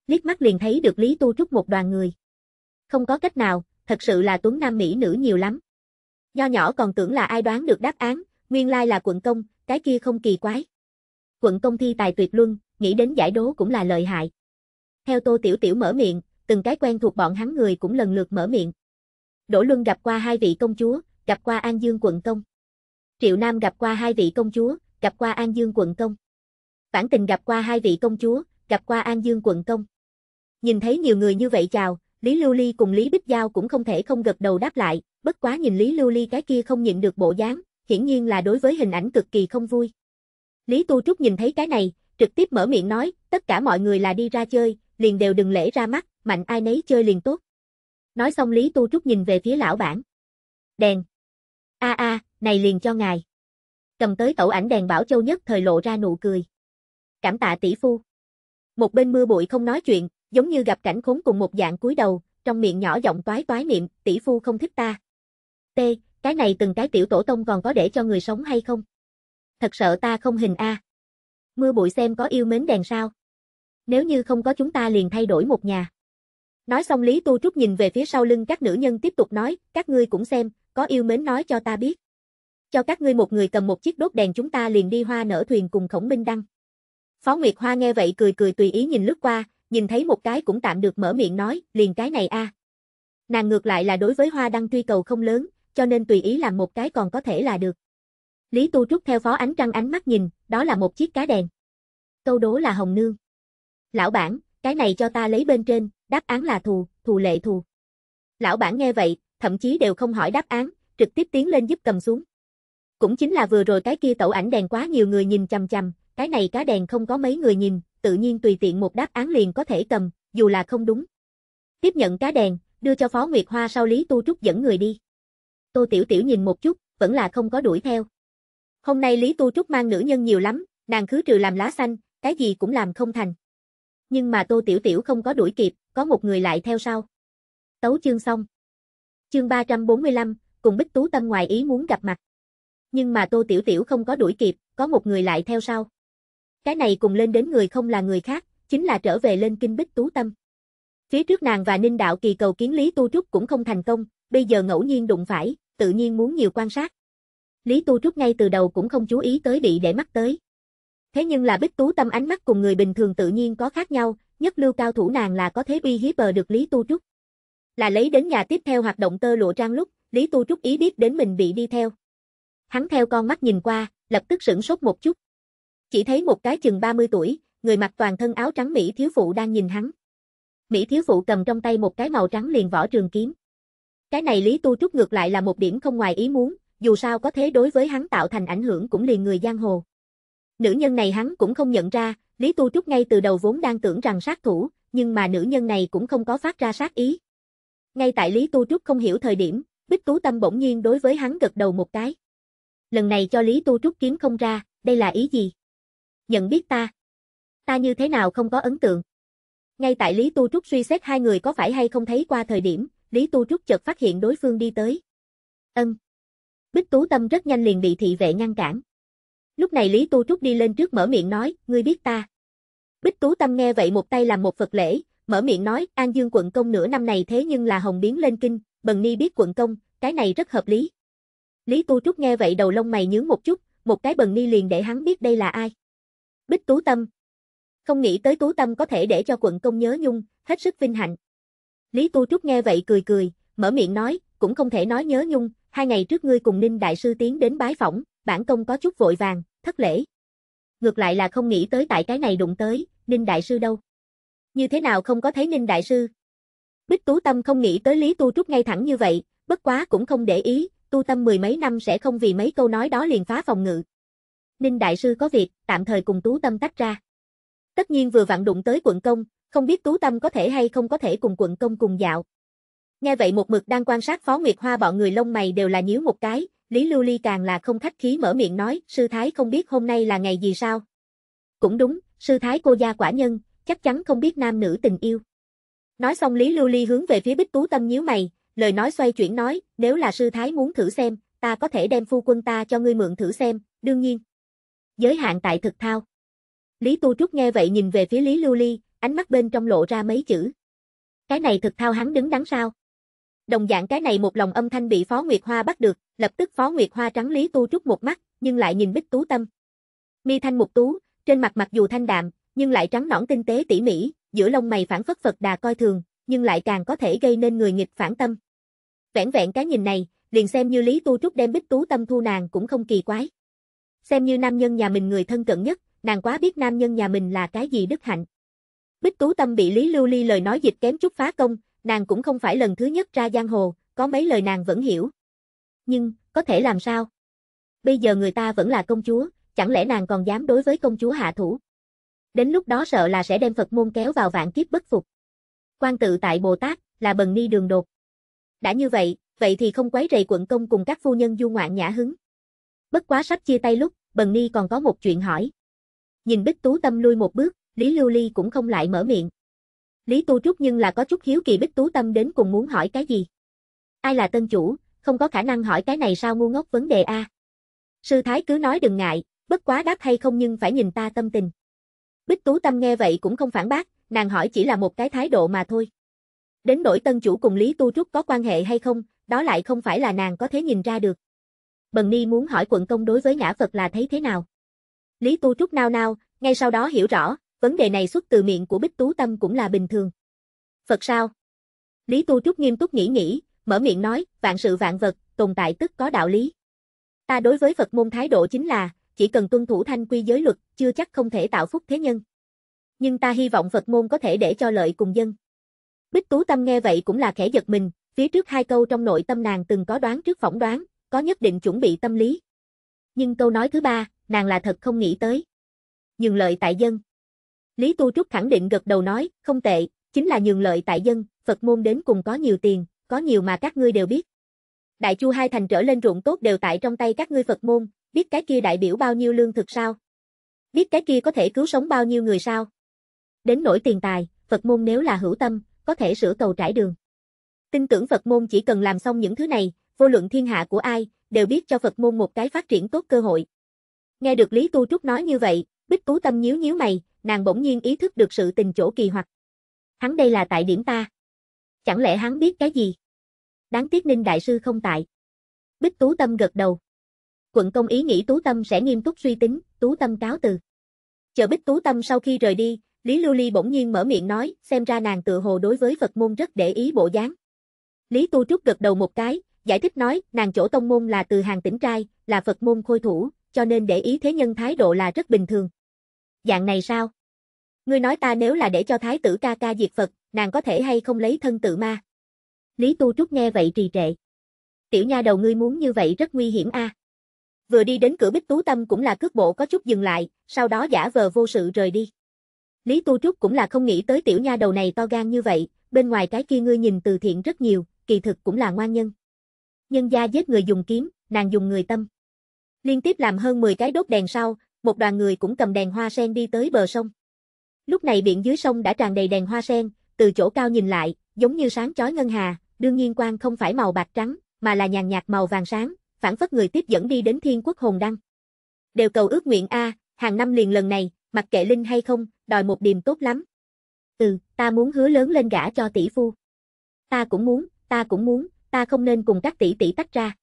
Liếc mắt liền thấy được Lý Tu Trúc một đoàn người. Không có cách nào, thật sự là tuấn nam mỹ nữ nhiều lắm. Nho nhỏ còn tưởng là ai đoán được đáp án, nguyên lai là quận công, cái kia không kỳ quái. Quận công thi tài tuyệt luân, nghĩ đến giải đố cũng là lợi hại. Theo Tô Tiểu Tiểu mở miệng, từng cái quen thuộc bọn hắn người cũng lần lượt mở miệng. Đỗ Luân gặp qua hai vị công chúa, gặp qua An Dương quận công. Triệu Nam gặp qua hai vị công chúa, gặp qua An Dương quận công. Vãn tình gặp qua hai vị công chúa, gặp qua An Dương quận công. Nhìn thấy nhiều người như vậy chào, Lý Lưu Ly cùng Lý Bích Giao cũng không thể không gật đầu đáp lại, bất quá nhìn Lý Lưu Ly cái kia không nhịn được bộ dáng, hiển nhiên là đối với hình ảnh cực kỳ không vui. Lý Tu Trúc nhìn thấy cái này, trực tiếp mở miệng nói, tất cả mọi người là đi ra chơi, liền đều đừng lễ ra mắt, mạnh ai nấy chơi liền tốt. Nói xong Lý Tu Trúc nhìn về phía lão bản. Đèn. A a, này liền cho ngài. Cầm tới tẩu ảnh đèn Bảo Châu nhất thời lộ ra nụ cười. Cảm tạ tỷ phu. Một bên mưa bụi không nói chuyện, giống như gặp cảnh khốn cùng một dạng cúi đầu, trong miệng nhỏ giọng toái toái niệm, tỷ phu không thích ta. T, cái này từng cái tiểu tổ tông còn có để cho người sống hay không? Thật sợ ta không hình a. Mưa bụi xem có yêu mến đèn sao? Nếu như không có chúng ta liền thay đổi một nhà. Nói xong Lý Tu Trúc nhìn về phía sau lưng các nữ nhân tiếp tục nói, các ngươi cũng xem, có yêu mến nói cho ta biết cho các ngươi một người cầm một chiếc đốt đèn chúng ta liền đi hoa nở thuyền cùng khổng minh đăng. Phó Nguyệt Hoa nghe vậy cười cười tùy ý nhìn lướt qua, nhìn thấy một cái cũng tạm được mở miệng nói, liền cái này a. Nàng ngược lại là đối với hoa đăng truy cầu không lớn, cho nên tùy ý làm một cái còn có thể là được. Lý Tu Trúc theo phó ánh trăng ánh mắt nhìn, đó là một chiếc cá đèn. Câu đố là hồng nương. Lão bản, cái này cho ta lấy bên trên, đáp án là thù, thù lệ thù. Lão bản nghe vậy, thậm chí đều không hỏi đáp án, trực tiếp tiến lên giúp cầm xuống. Cũng chính là vừa rồi cái kia tẩu ảnh đèn quá nhiều người nhìn chằm chằm, cái này cá đèn không có mấy người nhìn, tự nhiên tùy tiện một đáp án liền có thể cầm, dù là không đúng. Tiếp nhận cá đèn, đưa cho Phó Nguyệt Hoa sau Lý Tu Trúc dẫn người đi. Tô Tiểu Tiểu nhìn một chút, vẫn là không có đuổi theo. Hôm nay Lý Tu Trúc mang nữ nhân nhiều lắm, nàng khứ trừ làm lá xanh, cái gì cũng làm không thành. Nhưng mà Tô Tiểu Tiểu không có đuổi kịp, có một người lại theo sau. Tấu chương xong. Chương 345, cùng Bích Tú Tâm ngoài ý muốn gặp mặt nhưng mà Tô Tiểu Tiểu không có đuổi kịp, có một người lại theo sau. Cái này cùng lên đến người không là người khác, chính là trở về lên kinh bích tú tâm. Phía trước nàng và Ninh Đạo Kỳ cầu kiến Lý Tu Trúc cũng không thành công, bây giờ ngẫu nhiên đụng phải, tự nhiên muốn nhiều quan sát. Lý Tu Trúc ngay từ đầu cũng không chú ý tới bị để mắt tới. Thế nhưng là Bích Tú Tâm ánh mắt cùng người bình thường tự nhiên có khác nhau, nhất lưu cao thủ nàng là có thế bi hiếp bờ được Lý Tu Trúc. Là lấy đến nhà tiếp theo hoạt động tơ lụa trang lúc, Lý Tu Trúc ý biết đến mình bị đi theo. Hắn theo con mắt nhìn qua, lập tức sửng sốt một chút. Chỉ thấy một cái chừng 30 tuổi, người mặc toàn thân áo trắng Mỹ thiếu phụ đang nhìn hắn. Mỹ thiếu phụ cầm trong tay một cái màu trắng liền vỏ trường kiếm. Cái này Lý Tu Trúc ngược lại là một điểm không ngoài ý muốn, dù sao có thế đối với hắn tạo thành ảnh hưởng cũng liền người giang hồ. Nữ nhân này hắn cũng không nhận ra, Lý Tu Trúc ngay từ đầu vốn đang tưởng rằng sát thủ, nhưng mà nữ nhân này cũng không có phát ra sát ý. Ngay tại Lý Tu Trúc không hiểu thời điểm, Bích Tú Tâm bỗng nhiên đối với hắn gật đầu một cái lần này cho Lý Tu Trúc kiếm không ra, đây là ý gì? Nhận biết ta. Ta như thế nào không có ấn tượng? Ngay tại Lý Tu Trúc suy xét hai người có phải hay không thấy qua thời điểm, Lý Tu Trúc chợt phát hiện đối phương đi tới. Ân. Bích Tú Tâm rất nhanh liền bị thị vệ ngăn cản. Lúc này Lý Tu Trúc đi lên trước mở miệng nói, ngươi biết ta. Bích Tú Tâm nghe vậy một tay làm một Phật lễ, mở miệng nói, An Dương quận công nửa năm này thế nhưng là hồng biến lên kinh, bần ni biết quận công, cái này rất hợp lý. Lý Tu Trúc nghe vậy đầu lông mày nhướng một chút, một cái bần ni liền để hắn biết đây là ai. Bích Tú Tâm. Không nghĩ tới Tú Tâm có thể để cho quận công nhớ nhung, hết sức vinh hạnh. Lý Tu Trúc nghe vậy cười cười, mở miệng nói, cũng không thể nói nhớ nhung, hai ngày trước ngươi cùng Ninh Đại Sư tiến đến bái phỏng, bản công có chút vội vàng, thất lễ. Ngược lại là không nghĩ tới tại cái này đụng tới, Ninh Đại Sư đâu. Như thế nào không có thấy Ninh Đại Sư? Bích Tú Tâm không nghĩ tới Lý Tu Trúc ngay thẳng như vậy, bất quá cũng không để ý, tu tâm mười mấy năm sẽ không vì mấy câu nói đó liền phá phòng ngự. Ninh Đại Sư có việc, tạm thời cùng Tú Tâm tách ra. Tất nhiên vừa vặn đụng tới quận công, không biết Tú Tâm có thể hay không có thể cùng quận công cùng dạo. Nghe vậy một mực đang quan sát Phó Nguyệt Hoa bọn người lông mày đều là nhíu một cái, Lý Lưu Ly càng là không khách khí mở miệng nói, sư thái không biết hôm nay là ngày gì sao. Cũng đúng, sư thái cô gia quả nhân, chắc chắn không biết nam nữ tình yêu. Nói xong Lý Lưu Ly hướng về phía Bích Tú Tâm nhíu mày, lời nói xoay chuyển nói, nếu là sư thái muốn thử xem, ta có thể đem phu quân ta cho ngươi mượn thử xem, đương nhiên. Giới hạn tại thực thao. Lý Tu Trúc nghe vậy nhìn về phía Lý Lưu Ly, ánh mắt bên trong lộ ra mấy chữ. Cái này thực thao hắn đứng đắn sao? Đồng dạng cái này một lòng âm thanh bị Phó Nguyệt Hoa bắt được, lập tức Phó Nguyệt Hoa trắng Lý Tu Trúc một mắt, nhưng lại nhìn Bích Tú Tâm. Mi thanh một tú, trên mặt mặc dù thanh đạm, nhưng lại trắng nõn tinh tế tỉ mỉ, giữa lông mày phản phất Phật đà coi thường, nhưng lại càng có thể gây nên người nghịch phản tâm. Vẹn vẹn cái nhìn này, liền xem như Lý Tu Trúc đem bích tú tâm thu nàng cũng không kỳ quái. Xem như nam nhân nhà mình người thân cận nhất, nàng quá biết nam nhân nhà mình là cái gì đức hạnh. Bích tú tâm bị Lý Lưu Ly lời nói dịch kém chút phá công, nàng cũng không phải lần thứ nhất ra giang hồ, có mấy lời nàng vẫn hiểu. Nhưng, có thể làm sao? Bây giờ người ta vẫn là công chúa, chẳng lẽ nàng còn dám đối với công chúa hạ thủ? Đến lúc đó sợ là sẽ đem Phật môn kéo vào vạn kiếp bất phục quan tự tại Bồ Tát, là bần ni đường đột. Đã như vậy, vậy thì không quấy rầy quận công cùng các phu nhân du ngoạn nhã hứng. Bất quá sắp chia tay lúc, bần ni còn có một chuyện hỏi. Nhìn Bích Tú Tâm lui một bước, Lý Lưu Ly cũng không lại mở miệng. Lý Tu Trúc nhưng là có chút hiếu kỳ Bích Tú Tâm đến cùng muốn hỏi cái gì. Ai là tân chủ, không có khả năng hỏi cái này sao ngu ngốc vấn đề a. Sư thái cứ nói đừng ngại, bất quá đáp hay không nhưng phải nhìn ta tâm tình. Bích Tú Tâm nghe vậy cũng không phản bác, nàng hỏi chỉ là một cái thái độ mà thôi. Đến đổi tân chủ cùng Lý Tu Trúc có quan hệ hay không, đó lại không phải là nàng có thể nhìn ra được. Bần Ni muốn hỏi quận công đối với ngã Phật là thấy thế nào. Lý Tu Trúc nao nao, ngay sau đó hiểu rõ, vấn đề này xuất từ miệng của Bích Tú Tâm cũng là bình thường. Phật sao? Lý Tu Trúc nghiêm túc nghĩ nghĩ, mở miệng nói, vạn sự vạn vật, tồn tại tức có đạo lý. Ta đối với Phật môn thái độ chính là, chỉ cần tuân thủ thanh quy giới luật, chưa chắc không thể tạo phúc thế nhân nhưng ta hy vọng Phật môn có thể để cho lợi cùng dân. Bích Tú Tâm nghe vậy cũng là khẽ giật mình, phía trước hai câu trong nội tâm nàng từng có đoán trước phỏng đoán, có nhất định chuẩn bị tâm lý. Nhưng câu nói thứ ba, nàng là thật không nghĩ tới. Nhường lợi tại dân. Lý Tu Trúc khẳng định gật đầu nói, không tệ, chính là nhường lợi tại dân, Phật môn đến cùng có nhiều tiền, có nhiều mà các ngươi đều biết. Đại Chu hai thành trở lên ruộng tốt đều tại trong tay các ngươi Phật môn, biết cái kia đại biểu bao nhiêu lương thực sao? Biết cái kia có thể cứu sống bao nhiêu người sao? Đến nỗi tiền tài, Phật môn nếu là hữu tâm, có thể sửa cầu trải đường. Tin tưởng Phật môn chỉ cần làm xong những thứ này, vô luận thiên hạ của ai, đều biết cho Phật môn một cái phát triển tốt cơ hội. Nghe được Lý Tu Trúc nói như vậy, Bích Tú Tâm nhíu nhíu mày, nàng bỗng nhiên ý thức được sự tình chỗ kỳ hoặc. Hắn đây là tại điểm ta. Chẳng lẽ hắn biết cái gì? Đáng tiếc Ninh Đại Sư không tại. Bích Tú Tâm gật đầu. Quận công ý nghĩ Tú Tâm sẽ nghiêm túc suy tính, Tú Tâm cáo từ. Chờ Bích Tú Tâm sau khi rời đi, Lý Lưu Ly bỗng nhiên mở miệng nói, xem ra nàng tự hồ đối với Phật môn rất để ý bộ dáng. Lý Tu Trúc gật đầu một cái, giải thích nói, nàng chỗ tông môn là từ hàng tỉnh trai, là Phật môn khôi thủ, cho nên để ý thế nhân thái độ là rất bình thường. Dạng này sao? Ngươi nói ta nếu là để cho thái tử ca ca diệt Phật, nàng có thể hay không lấy thân tự ma? Lý Tu Trúc nghe vậy trì trệ. Tiểu nha đầu ngươi muốn như vậy rất nguy hiểm a. Vừa đi đến cửa Bích Tú Tâm cũng là cước bộ có chút dừng lại, sau đó giả vờ vô sự rời đi. Lý Tu Trúc cũng là không nghĩ tới tiểu nha đầu này to gan như vậy, bên ngoài cái kia ngươi nhìn từ thiện rất nhiều, kỳ thực cũng là ngoan nhân. Nhân gia giết người dùng kiếm, nàng dùng người tâm. Liên tiếp làm hơn 10 cái đốt đèn sau, một đoàn người cũng cầm đèn hoa sen đi tới bờ sông. Lúc này biển dưới sông đã tràn đầy đèn hoa sen, từ chỗ cao nhìn lại, giống như sáng chói ngân hà, đương nhiên quang không phải màu bạc trắng, mà là nhàn nhạt màu vàng sáng, phản phất người tiếp dẫn đi đến thiên quốc hồn đăng. Đều cầu ước nguyện A, hàng năm liền lần này, mặc kệ Linh hay không, đòi một điềm tốt lắm. Ừ, ta muốn hứa lớn lên gả cho tỷ phu. Ta cũng muốn, ta cũng muốn, ta không nên cùng các tỷ tỷ tách ra.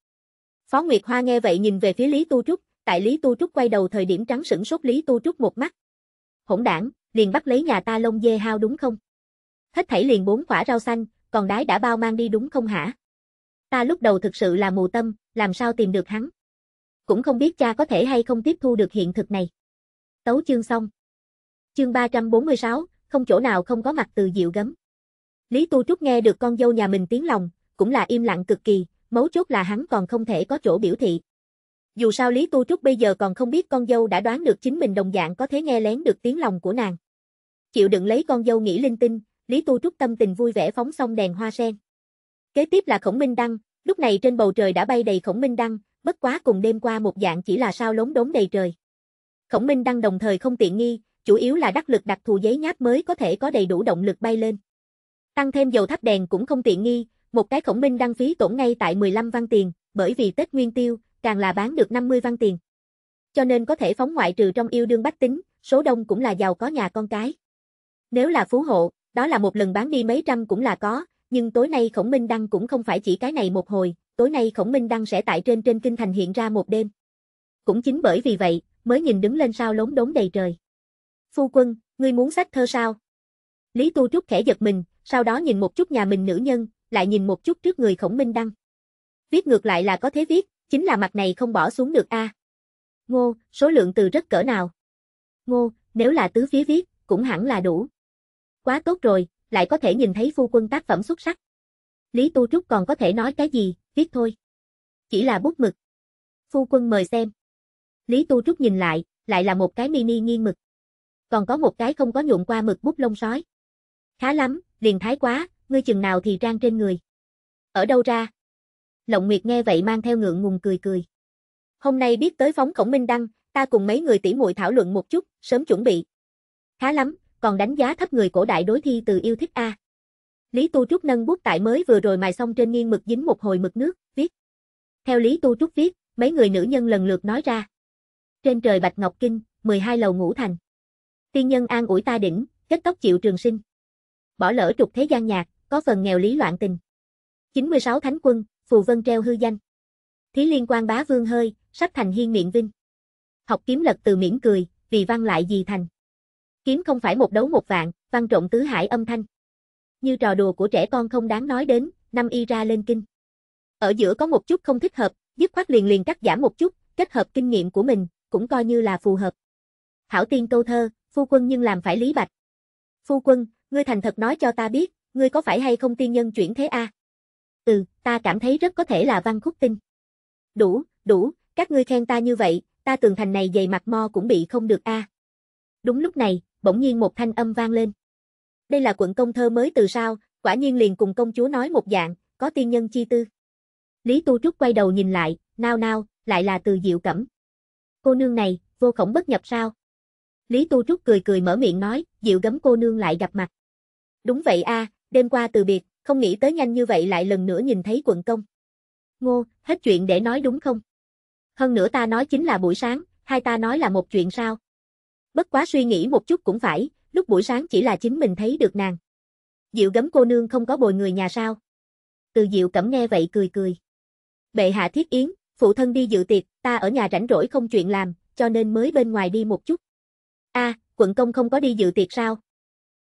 Phó Nguyệt Hoa nghe vậy nhìn về phía Lý Tu Trúc, tại Lý Tu Trúc quay đầu thời điểm trắng sững sốt Lý Tu Trúc một mắt. Hỗn đảng, liền bắt lấy nhà ta lông dê hao đúng không? Hết thảy liền bốn quả rau xanh, còn đái đã bao mang đi đúng không hả? Ta lúc đầu thực sự là mù tâm, làm sao tìm được hắn? Cũng không biết cha có thể hay không tiếp thu được hiện thực này. Tấu chương xong. Chương 346, không chỗ nào không có mặt từ Diệu Gấm. Lý Tu Trúc nghe được con dâu nhà mình tiếng lòng, cũng là im lặng cực kỳ, mấu chốt là hắn còn không thể có chỗ biểu thị. Dù sao Lý Tu Trúc bây giờ còn không biết con dâu đã đoán được chính mình đồng dạng có thể nghe lén được tiếng lòng của nàng. Chịu đựng lấy con dâu nghĩ linh tinh, Lý Tu Trúc tâm tình vui vẻ phóng xong đèn hoa sen. Kế tiếp là Khổng Minh Đăng, lúc này trên bầu trời đã bay đầy Khổng Minh Đăng, bất quá cùng đêm qua một dạng chỉ là sao lốn đốn đầy trời. Khổng Minh Đăng đồng thời không tiện nghi, chủ yếu là đắc lực đặc thù giấy nháp mới có thể có đầy đủ động lực bay lên. Tăng thêm dầu thắp đèn cũng không tiện nghi, một cái Khổng Minh Đăng phí tổn ngay tại 15 văn tiền, bởi vì Tết Nguyên Tiêu, càng là bán được 50 văn tiền. Cho nên có thể phóng ngoại trừ trong yêu đương bách tính, số đông cũng là giàu có nhà con cái. Nếu là phú hộ, đó là một lần bán đi mấy trăm cũng là có, nhưng tối nay Khổng Minh Đăng cũng không phải chỉ cái này một hồi, tối nay Khổng Minh Đăng sẽ tại trên trên kinh thành hiện ra một đêm. Cũng chính bởi vì vậy, mới nhìn đứng lên sao lốm đốm đầy trời. Phu quân, ngươi muốn sách thơ sao? Lý Tu Trúc khẽ giật mình, sau đó nhìn một chút nhà mình nữ nhân, lại nhìn một chút trước người khổng minh đăng. Viết ngược lại là có thế viết, chính là mặt này không bỏ xuống được a. À. Ngô, số lượng từ rất cỡ nào? Ngô, nếu là tứ phía viết, cũng hẳn là đủ. Quá tốt rồi, lại có thể nhìn thấy phu quân tác phẩm xuất sắc. Lý Tu Trúc còn có thể nói cái gì, viết thôi. Chỉ là bút mực. Phu quân mời xem. Lý Tu Trúc nhìn lại, lại là một cái mini nghiêng mực. Còn có một cái không có nhuộm qua mực bút lông sói. Khá lắm, liền thái quá, ngươi chừng nào thì trang trên người. Ở đâu ra? Lộng Nguyệt nghe vậy mang theo ngượng ngùng cười cười. Hôm nay biết tới phóng khổng minh đăng, ta cùng mấy người tỉ muội thảo luận một chút, sớm chuẩn bị. Khá lắm, còn đánh giá thấp người cổ đại đối thi từ yêu thích A. Lý Tu Trúc nâng bút tại mới vừa rồi mài xong trên nghiêng mực dính một hồi mực nước, viết. Theo Lý Tu Trúc viết, mấy người nữ nhân lần lượt nói ra trên trời Bạch Ngọc Kinh, 12 lầu ngũ thành. Tiên nhân an ủi ta đỉnh, kết tóc chịu trường sinh. Bỏ lỡ trục thế gian nhạc, có phần nghèo lý loạn tình. 96 Thánh quân, Phù Vân treo hư danh. Thí liên quan bá vương hơi, sắp thành hiên miệng vinh. Học kiếm lật từ miễn cười, vì văn lại gì thành. Kiếm không phải một đấu một vạn, văn trộn tứ hải âm thanh. Như trò đùa của trẻ con không đáng nói đến, năm y ra lên kinh. Ở giữa có một chút không thích hợp, dứt khoát liền liền cắt giảm một chút, kết hợp kinh nghiệm của mình, cũng coi như là phù hợp. Hảo tiên câu thơ, phu quân nhưng làm phải Lý Bạch. Phu quân, ngươi thành thật nói cho ta biết, ngươi có phải hay không tiên nhân chuyển thế a? Ừ, ta cảm thấy rất có thể là văn khúc tinh. Đủ, đủ, các ngươi khen ta như vậy, ta tường thành này dày mặt mo cũng bị không được a. Đúng lúc này, bỗng nhiên một thanh âm vang lên. Đây là quận công thơ mới từ sao, quả nhiên liền cùng công chúa nói một dạng, có tiên nhân chi tư. Lý Tu Trúc quay đầu nhìn lại, nao nao, lại là từ Diệu Cẩm cô nương này, vô khổng bất nhập sao? Lý Tu Trúc cười cười mở miệng nói, dịu gấm cô nương lại gặp mặt. Đúng vậy a, đêm qua từ biệt, không nghĩ tới nhanh như vậy lại lần nữa nhìn thấy quận công. Ngô, hết chuyện để nói đúng không? Hơn nữa ta nói chính là buổi sáng, hai ta nói là một chuyện sao? Bất quá suy nghĩ một chút cũng phải, lúc buổi sáng chỉ là chính mình thấy được nàng. Diệu gấm cô nương không có bồi người nhà sao? Từ Diệu cẩm nghe vậy cười cười. Bệ hạ thiết yến, phụ thân đi dự tiệc, ta ở nhà rảnh rỗi không chuyện làm, cho nên mới bên ngoài đi một chút. A, à, quận công không có đi dự tiệc sao?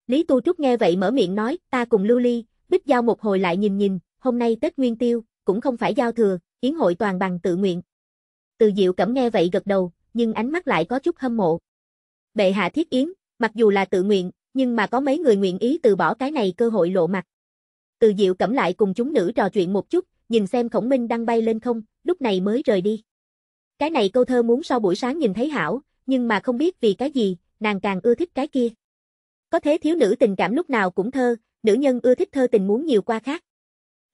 Lý Tu Trúc nghe vậy mở miệng nói, ta cùng Lưu Ly, bích giao một hồi lại nhìn nhìn, hôm nay Tết Nguyên Tiêu, cũng không phải giao thừa, yến hội toàn bằng tự nguyện. Từ Diệu Cẩm nghe vậy gật đầu, nhưng ánh mắt lại có chút hâm mộ. Bệ hạ thiết yến, mặc dù là tự nguyện, nhưng mà có mấy người nguyện ý từ bỏ cái này cơ hội lộ mặt. Từ Diệu Cẩm lại cùng chúng nữ trò chuyện một chút, nhìn xem khổng minh đang bay lên không, lúc này mới rời đi. Cái này câu thơ muốn sau buổi sáng nhìn thấy hảo, nhưng mà không biết vì cái gì, nàng càng ưa thích cái kia. Có thế thiếu nữ tình cảm lúc nào cũng thơ, nữ nhân ưa thích thơ tình muốn nhiều qua khác.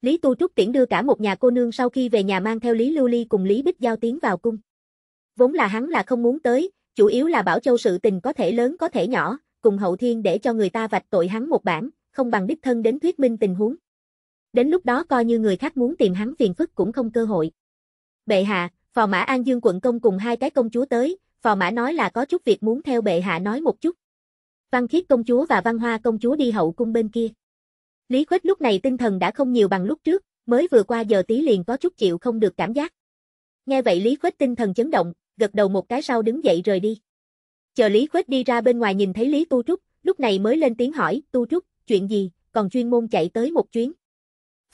Lý Tu Trúc tiễn đưa cả một nhà cô nương sau khi về nhà mang theo Lý Lưu Ly cùng Lý Bích Giao tiến vào cung. Vốn là hắn là không muốn tới, chủ yếu là Bảo Châu sự tình có thể lớn có thể nhỏ, cùng hậu thiên để cho người ta vạch tội hắn một bản, không bằng đích thân đến thuyết minh tình huống đến lúc đó coi như người khác muốn tìm hắn phiền phức cũng không cơ hội. Bệ hạ, phò mã An Dương quận công cùng hai cái công chúa tới, phò mã nói là có chút việc muốn theo bệ hạ nói một chút. Văn khiết công chúa và văn hoa công chúa đi hậu cung bên kia. Lý Khuếch lúc này tinh thần đã không nhiều bằng lúc trước, mới vừa qua giờ tí liền có chút chịu không được cảm giác. Nghe vậy Lý Khuếch tinh thần chấn động, gật đầu một cái sau đứng dậy rời đi. Chờ Lý Khuếch đi ra bên ngoài nhìn thấy Lý Tu Trúc, lúc này mới lên tiếng hỏi, Tu Trúc, chuyện gì, còn chuyên môn chạy tới một chuyến.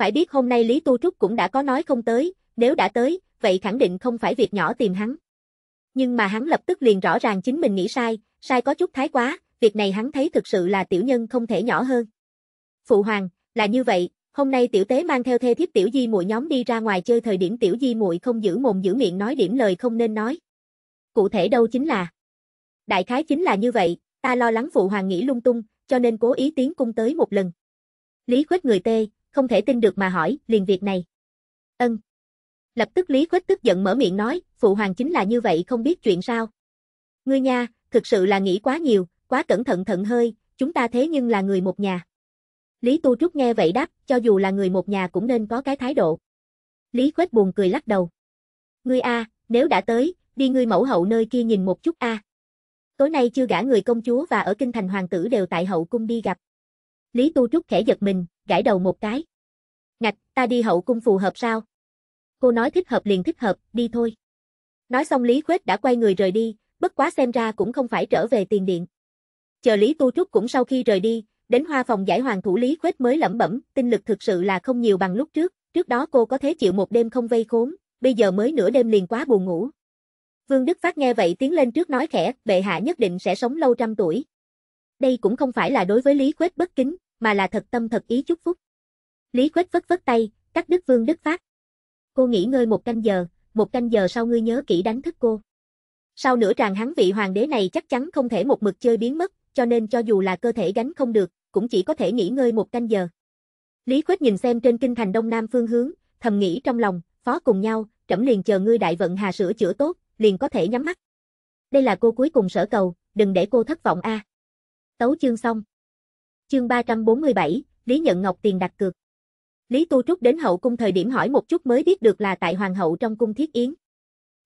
Phải biết hôm nay Lý Tu Trúc cũng đã có nói không tới, nếu đã tới, vậy khẳng định không phải việc nhỏ tìm hắn. Nhưng mà hắn lập tức liền rõ ràng chính mình nghĩ sai, sai có chút thái quá, việc này hắn thấy thực sự là tiểu nhân không thể nhỏ hơn. Phụ hoàng, là như vậy, hôm nay tiểu tế mang theo thê thiếp tiểu di muội nhóm đi ra ngoài chơi thời điểm tiểu di muội không giữ mồm giữ miệng nói điểm lời không nên nói. Cụ thể đâu chính là Đại khái chính là như vậy, ta lo lắng phụ hoàng nghĩ lung tung, cho nên cố ý tiến cung tới một lần. Lý khuếch người tê, không thể tin được mà hỏi, liền việc này. Ân. Lập tức Lý Khuếch tức giận mở miệng nói, phụ hoàng chính là như vậy không biết chuyện sao. Ngươi nha, thực sự là nghĩ quá nhiều, quá cẩn thận thận hơi, chúng ta thế nhưng là người một nhà. Lý Tu Trúc nghe vậy đáp, cho dù là người một nhà cũng nên có cái thái độ. Lý Khuếch buồn cười lắc đầu. Ngươi a, nếu đã tới, đi ngươi mẫu hậu nơi kia nhìn một chút a. Tối nay chưa gả người công chúa và ở kinh thành hoàng tử đều tại hậu cung đi gặp. Lý Tu Trúc khẽ giật mình, gãi đầu một cái. Ngạch, ta đi hậu cung phù hợp sao? Cô nói thích hợp liền thích hợp, đi thôi. Nói xong Lý Khuếch đã quay người rời đi, bất quá xem ra cũng không phải trở về tiền điện. Chờ Lý Tu Trúc cũng sau khi rời đi, đến hoa phòng giải hoàng thủ Lý Khuếch mới lẩm bẩm, tinh lực thực sự là không nhiều bằng lúc trước, trước đó cô có thể chịu một đêm không vây khốn, bây giờ mới nửa đêm liền quá buồn ngủ. Vương Đức Phát nghe vậy tiến lên trước nói khẽ, bệ hạ nhất định sẽ sống lâu trăm tuổi. Đây cũng không phải là đối với Lý Quết bất kính, mà là thật tâm thật ý chúc phúc. Lý Quết vất vất tay, cắt Đức vương đức phát. Cô nghỉ ngơi một canh giờ, một canh giờ sau ngươi nhớ kỹ đánh thức cô. Sau nửa tràng hắn vị hoàng đế này chắc chắn không thể một mực chơi biến mất, cho nên cho dù là cơ thể gánh không được, cũng chỉ có thể nghỉ ngơi một canh giờ. Lý Quách nhìn xem trên kinh thành đông nam phương hướng, thầm nghĩ trong lòng, phó cùng nhau, trẫm liền chờ ngươi đại vận hà sửa chữa tốt, liền có thể nhắm mắt. Đây là cô cuối cùng sở cầu, đừng để cô thất vọng a. À. Tấu chương xong. Chương 347, Lý Nhận Ngọc tiền đặt cược. Lý Tu Trúc đến hậu cung thời điểm hỏi một chút mới biết được là tại hoàng hậu trong cung thiết yến.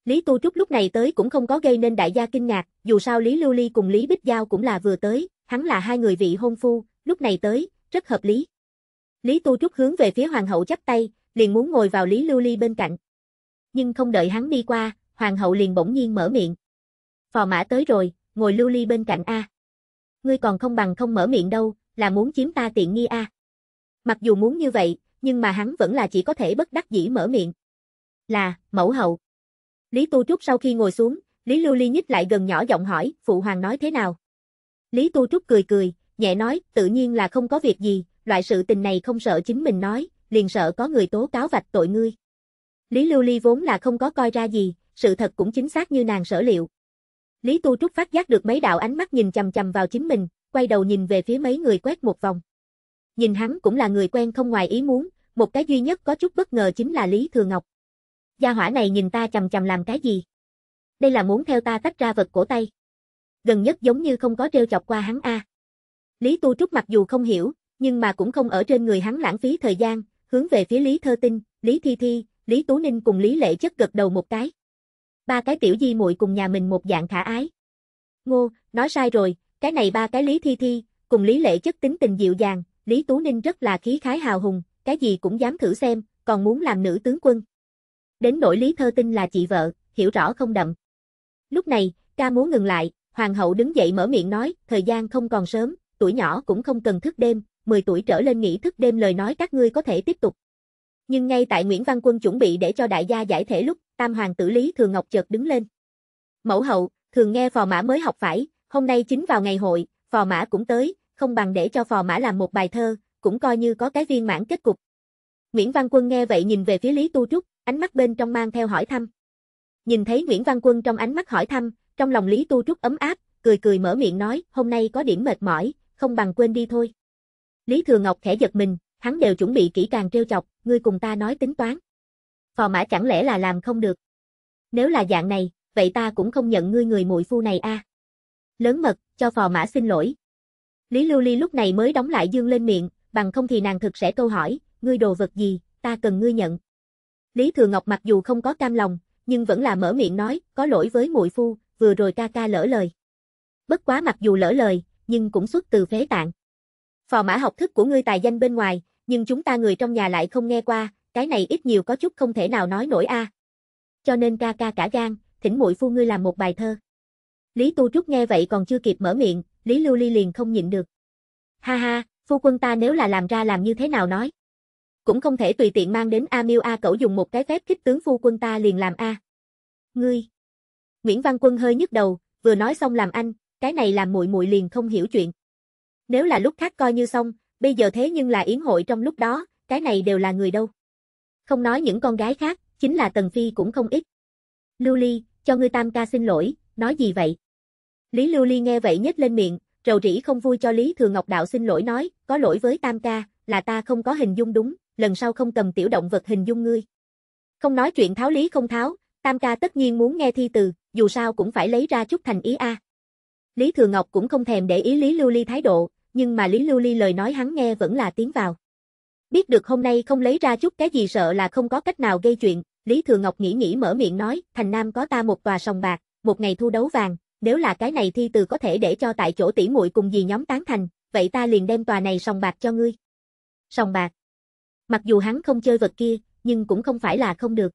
Lý Tu Trúc lúc này tới cũng không có gây nên đại gia kinh ngạc, dù sao Lý Lưu Ly cùng Lý Bích Giao cũng là vừa tới, hắn là hai người vị hôn phu, lúc này tới, rất hợp lý. Lý Tu Trúc hướng về phía hoàng hậu chắp tay, liền muốn ngồi vào Lý Lưu Ly bên cạnh. Nhưng không đợi hắn đi qua, hoàng hậu liền bỗng nhiên mở miệng. Phò mã tới rồi, ngồi Lưu Ly bên cạnh A ngươi còn không bằng không mở miệng đâu, là muốn chiếm ta tiện nghi a. Mặc dù muốn như vậy, nhưng mà hắn vẫn là chỉ có thể bất đắc dĩ mở miệng. Là, mẫu hậu. Lý Tu Trúc sau khi ngồi xuống, Lý Lưu Ly nhích lại gần nhỏ giọng hỏi, phụ hoàng nói thế nào? Lý Tu Trúc cười cười, nhẹ nói, tự nhiên là không có việc gì, loại sự tình này không sợ chính mình nói, liền sợ có người tố cáo vạch tội ngươi. Lý Lưu Ly vốn là không có coi ra gì, sự thật cũng chính xác như nàng sở liệu. Lý Tu Trúc phát giác được mấy đạo ánh mắt nhìn chầm chầm vào chính mình, quay đầu nhìn về phía mấy người quét một vòng. Nhìn hắn cũng là người quen không ngoài ý muốn, một cái duy nhất có chút bất ngờ chính là Lý Thừa Ngọc. Gia hỏa này nhìn ta chầm chầm làm cái gì? Đây là muốn theo ta tách ra vật cổ tay. Gần nhất giống như không có treo chọc qua hắn a. Lý Tu Trúc mặc dù không hiểu, nhưng mà cũng không ở trên người hắn lãng phí thời gian, hướng về phía Lý Thơ Tinh, Lý Thi Thi, Lý Tú Ninh cùng Lý Lệ chất gật đầu một cái ba cái tiểu di muội cùng nhà mình một dạng khả ái. Ngô, nói sai rồi, cái này ba cái Lý Thi Thi, cùng Lý Lệ chất tính tình dịu dàng, Lý Tú Ninh rất là khí khái hào hùng, cái gì cũng dám thử xem, còn muốn làm nữ tướng quân. Đến nỗi Lý Thơ Tinh là chị vợ, hiểu rõ không đậm. Lúc này, ca muốn ngừng lại, hoàng hậu đứng dậy mở miệng nói, thời gian không còn sớm, tuổi nhỏ cũng không cần thức đêm, 10 tuổi trở lên nghỉ thức đêm lời nói các ngươi có thể tiếp tục. Nhưng ngay tại Nguyễn Văn Quân chuẩn bị để cho đại gia giải thể lúc, tam hoàng tử Lý Thường Ngọc chợt đứng lên. Mẫu hậu, thường nghe phò mã mới học phải, hôm nay chính vào ngày hội, phò mã cũng tới, không bằng để cho phò mã làm một bài thơ, cũng coi như có cái viên mãn kết cục. Nguyễn Văn Quân nghe vậy nhìn về phía Lý Tu Trúc, ánh mắt bên trong mang theo hỏi thăm. Nhìn thấy Nguyễn Văn Quân trong ánh mắt hỏi thăm, trong lòng Lý Tu Trúc ấm áp, cười cười mở miệng nói, hôm nay có điểm mệt mỏi, không bằng quên đi thôi. Lý Thừa Ngọc khẽ giật mình, hắn đều chuẩn bị kỹ càng trêu chọc, ngươi cùng ta nói tính toán. Phò mã chẳng lẽ là làm không được. Nếu là dạng này, vậy ta cũng không nhận ngươi người muội phu này a. À. Lớn mật, cho phò mã xin lỗi. Lý Lưu Ly lúc này mới đóng lại dương lên miệng, bằng không thì nàng thực sẽ câu hỏi, ngươi đồ vật gì, ta cần ngươi nhận. Lý Thừa Ngọc mặc dù không có cam lòng, nhưng vẫn là mở miệng nói, có lỗi với muội phu, vừa rồi ca ca lỡ lời. Bất quá mặc dù lỡ lời, nhưng cũng xuất từ phế tạng. Phò mã học thức của ngươi tài danh bên ngoài, nhưng chúng ta người trong nhà lại không nghe qua, cái này ít nhiều có chút không thể nào nói nổi a. Cho nên ca ca cả gan, thỉnh muội phu ngươi làm một bài thơ. Lý Tu Trúc nghe vậy còn chưa kịp mở miệng, Lý Lưu Ly liền không nhịn được. Ha ha, phu quân ta nếu là làm ra làm như thế nào nói? Cũng không thể tùy tiện mang đến A Miêu A cẩu dùng một cái phép kích tướng phu quân ta liền làm A. Ngươi! Nguyễn Văn Quân hơi nhức đầu, vừa nói xong làm anh, cái này làm muội muội liền không hiểu chuyện. Nếu là lúc khác coi như xong, bây giờ thế nhưng là yến hội trong lúc đó, cái này đều là người đâu. Không nói những con gái khác, chính là Tần Phi cũng không ít. Lưu Ly, cho ngươi tam ca xin lỗi, nói gì vậy? Lý Lưu Ly nghe vậy nhếch lên miệng, rầu rĩ không vui cho Lý Thừa Ngọc Đạo xin lỗi nói, có lỗi với tam ca, là ta không có hình dung đúng, lần sau không cầm tiểu động vật hình dung ngươi. Không nói chuyện tháo lý không tháo, tam ca tất nhiên muốn nghe thi từ, dù sao cũng phải lấy ra chút thành ý a. À. Lý Thừa Ngọc cũng không thèm để ý Lý Lưu Ly thái độ, nhưng mà Lý Lưu Ly lời nói hắn nghe vẫn là tiến vào. Biết được hôm nay không lấy ra chút cái gì sợ là không có cách nào gây chuyện, Lý Thừa Ngọc nghĩ nghĩ mở miệng nói, thành nam có ta một tòa sòng bạc, một ngày thu đấu vàng, nếu là cái này thi từ có thể để cho tại chỗ tỉ muội cùng gì nhóm tán thành, vậy ta liền đem tòa này sòng bạc cho ngươi. Sòng bạc. Mặc dù hắn không chơi vật kia, nhưng cũng không phải là không được.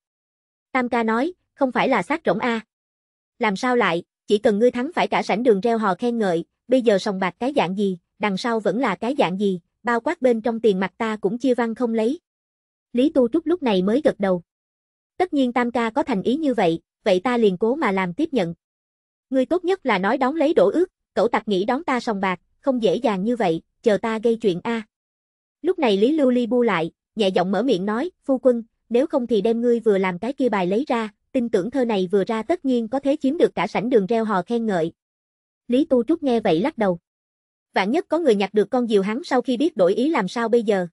Tam ca nói, không phải là sát rỗng a. Làm sao lại, chỉ cần ngươi thắng phải cả sảnh đường reo hò khen ngợi, bây giờ sòng bạc cái dạng gì, đằng sau vẫn là cái dạng gì, bao quát bên trong tiền mặt ta cũng chia văn không lấy. Lý Tu Trúc lúc này mới gật đầu. Tất nhiên Tam ca có thành ý như vậy, vậy ta liền cố mà làm tiếp nhận. Ngươi tốt nhất là nói đón lấy đổ ước, cậu tặc nghĩ đón ta sòng bạc, không dễ dàng như vậy, chờ ta gây chuyện a. Lúc này Lý Lưu Ly bu lại, nhẹ giọng mở miệng nói, phu quân, nếu không thì đem ngươi vừa làm cái kia bài lấy ra, tin tưởng thơ này vừa ra tất nhiên có thế chiếm được cả sảnh đường reo hò khen ngợi. Lý Tu Trúc nghe vậy lắc đầu vạn nhất có người nhặt được con diều hắn sau khi biết đổi ý làm sao bây giờ.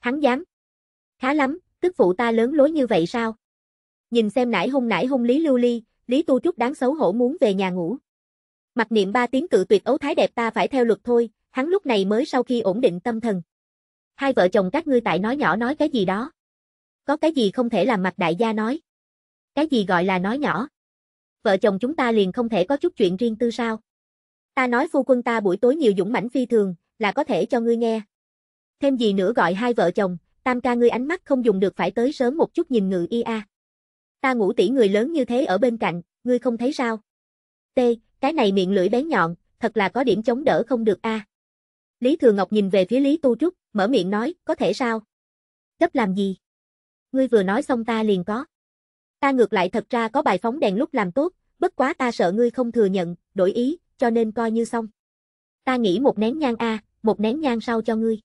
Hắn dám. Khá lắm, tức phụ ta lớn lối như vậy sao? Nhìn xem nãy hung nãy hung Lý Lưu Ly, Lý Tu Trúc đáng xấu hổ muốn về nhà ngủ. Mặc niệm ba tiếng cự tuyệt ấu thái đẹp ta phải theo luật thôi, hắn lúc này mới sau khi ổn định tâm thần. Hai vợ chồng các ngươi tại nói nhỏ nói cái gì đó. Có cái gì không thể làm mặt đại gia nói. Cái gì gọi là nói nhỏ. Vợ chồng chúng ta liền không thể có chút chuyện riêng tư sao. Ta nói phu quân ta buổi tối nhiều dũng mãnh phi thường, là có thể cho ngươi nghe. Thêm gì nữa gọi hai vợ chồng, tam ca ngươi ánh mắt không dùng được phải tới sớm một chút nhìn ngự y a. Ta ngủ tỷ người lớn như thế ở bên cạnh, ngươi không thấy sao? T, cái này miệng lưỡi bén nhọn, thật là có điểm chống đỡ không được a. Lý Thừa Ngọc nhìn về phía Lý Tu Trúc, mở miệng nói, có thể sao? Gấp làm gì? Ngươi vừa nói xong ta liền có. Ta ngược lại thật ra có bài phóng đèn lúc làm tốt, bất quá ta sợ ngươi không thừa nhận, đổi ý, cho nên coi như xong. Ta nghĩ một nén nhang a, một nén nhang sau cho ngươi.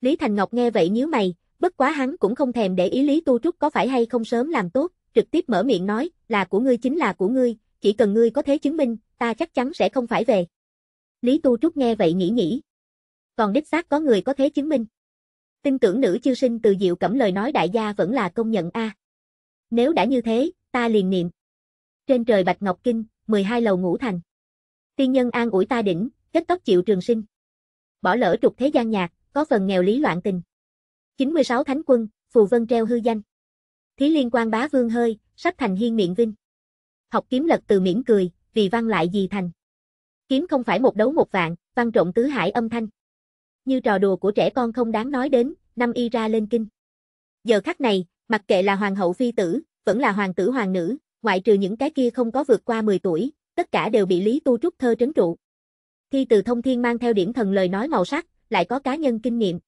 Lý Thành Ngọc nghe vậy nhíu mày, bất quá hắn cũng không thèm để ý Lý Tu Trúc có phải hay không sớm làm tốt, trực tiếp mở miệng nói, là của ngươi chính là của ngươi, chỉ cần ngươi có thế chứng minh, ta chắc chắn sẽ không phải về. Lý Tu Trúc nghe vậy nghĩ nghĩ. Còn đích xác có người có thế chứng minh. Tin tưởng nữ chư sinh từ diệu cẩm lời nói đại gia vẫn là công nhận a. Nếu đã như thế, ta liền niệm. Trên trời Bạch Ngọc Kinh, 12 lầu ngũ thành tiên nhân an ủi ta đỉnh, kết tóc chịu trường sinh. Bỏ lỡ trục thế gian nhạc, có phần nghèo lý loạn tình. 96 Thánh quân, Phù Vân treo hư danh. Thí liên quan bá vương hơi, sắp thành hiên miệng vinh. Học kiếm lật từ miễn cười, vì văn lại gì thành. Kiếm không phải một đấu một vạn, văn trộn tứ hải âm thanh. Như trò đùa của trẻ con không đáng nói đến, năm y ra lên kinh. Giờ khắc này, mặc kệ là hoàng hậu phi tử, vẫn là hoàng tử hoàng nữ, ngoại trừ những cái kia không có vượt qua 10 tuổi, tất cả đều bị Lý Tu Trúc thơ trấn trụ. Thi từ thông thiên mang theo điển thần lời nói màu sắc, lại có cá nhân kinh nghiệm.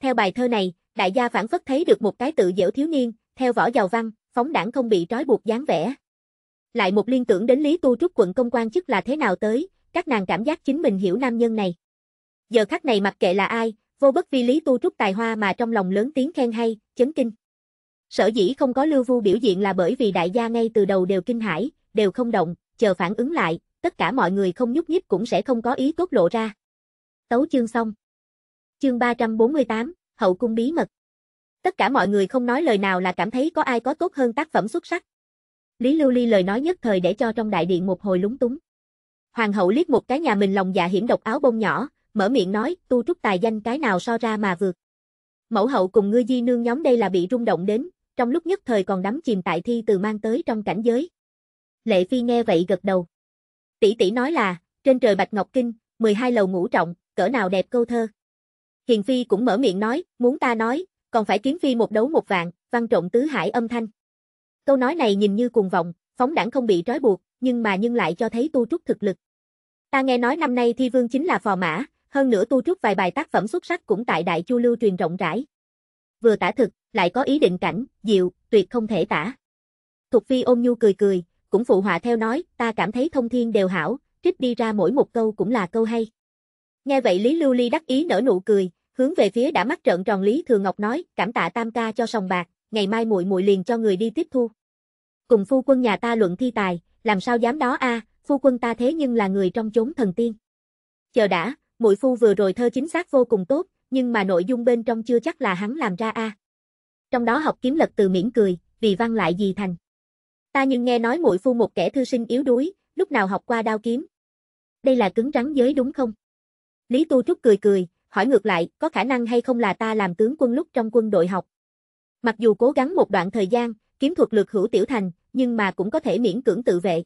Theo bài thơ này, đại gia phản phất thấy được một cái tự dẻo thiếu niên, theo võ giàu văn, phóng đảng không bị trói buộc dáng vẻ. Lại một liên tưởng đến Lý Tu Trúc quận công quan chức là thế nào tới, các nàng cảm giác chính mình hiểu nam nhân này. Giờ khắc này mặc kệ là ai, vô bất vi Lý Tu Trúc tài hoa mà trong lòng lớn tiếng khen hay, chấn kinh. Sở dĩ không có lưu vu biểu diện là bởi vì đại gia ngay từ đầu đều kinh hãi, đều không động, chờ phản ứng lại, tất cả mọi người không nhúc nhích cũng sẽ không có ý tốt lộ ra. Tấu chương xong. Chương 348, Hậu cung bí mật. Tất cả mọi người không nói lời nào là cảm thấy có ai có tốt hơn tác phẩm xuất sắc. Lý Lưu Ly lời nói nhất thời để cho trong đại điện một hồi lúng túng. Hoàng hậu liếc một cái nhà mình lòng dạ hiểm độc áo bông nhỏ, mở miệng nói, tu trúc tài danh cái nào so ra mà vượt. Mẫu hậu cùng ngươi di nương nhóm đây là bị rung động đến, trong lúc nhất thời còn đắm chìm tại thi từ mang tới trong cảnh giới. Lệ Phi nghe vậy gật đầu. Tỷ tỷ nói là, trên trời Bạch Ngọc Kinh, 12 lầu ngũ trọng, cỡ nào đẹp câu thơ. Hiền Phi cũng mở miệng nói, muốn ta nói, còn phải kiếm Phi một đấu một vạn, văn trộn tứ hải âm thanh. Câu nói này nhìn như cuồng vọng, phóng đẳng không bị trói buộc, nhưng mà nhưng lại cho thấy tu trúc thực lực. Ta nghe nói năm nay thi vương chính là phò mã, hơn nữa tu trúc vài bài tác phẩm xuất sắc cũng tại đại chu lưu truyền rộng rãi. Vừa tả thực, lại có ý định cảnh, diệu, tuyệt không thể tả. Thục Phi ôm nhu cười cười, cũng phụ họa theo nói, ta cảm thấy thông thiên đều hảo, trích đi ra mỗi một câu cũng là câu hay. Nghe vậy Lý Lưu Ly đắc ý nở nụ cười, hướng về phía đã mắt trợn tròn Lý Thừa Ngọc nói, cảm tạ tam ca cho sòng bạc, ngày mai muội muội liền cho người đi tiếp thu. Cùng phu quân nhà ta luận thi tài, làm sao dám đó a, phu quân ta thế nhưng là người trong chốn thần tiên. Chờ đã, muội phu vừa rồi thơ chính xác vô cùng tốt, nhưng mà nội dung bên trong chưa chắc là hắn làm ra a. Trong đó học kiếm lật từ miễn cười, vì văn lại gì thành. Ta nhưng nghe nói muội phu một kẻ thư sinh yếu đuối, lúc nào học qua đao kiếm. Đây là cứng rắn giới đúng không? Lý Tu Trúc cười cười, hỏi ngược lại, có khả năng hay không là ta làm tướng quân lúc trong quân đội học. Mặc dù cố gắng một đoạn thời gian, kiếm thuật lược hữu tiểu thành, nhưng mà cũng có thể miễn cưỡng tự vệ.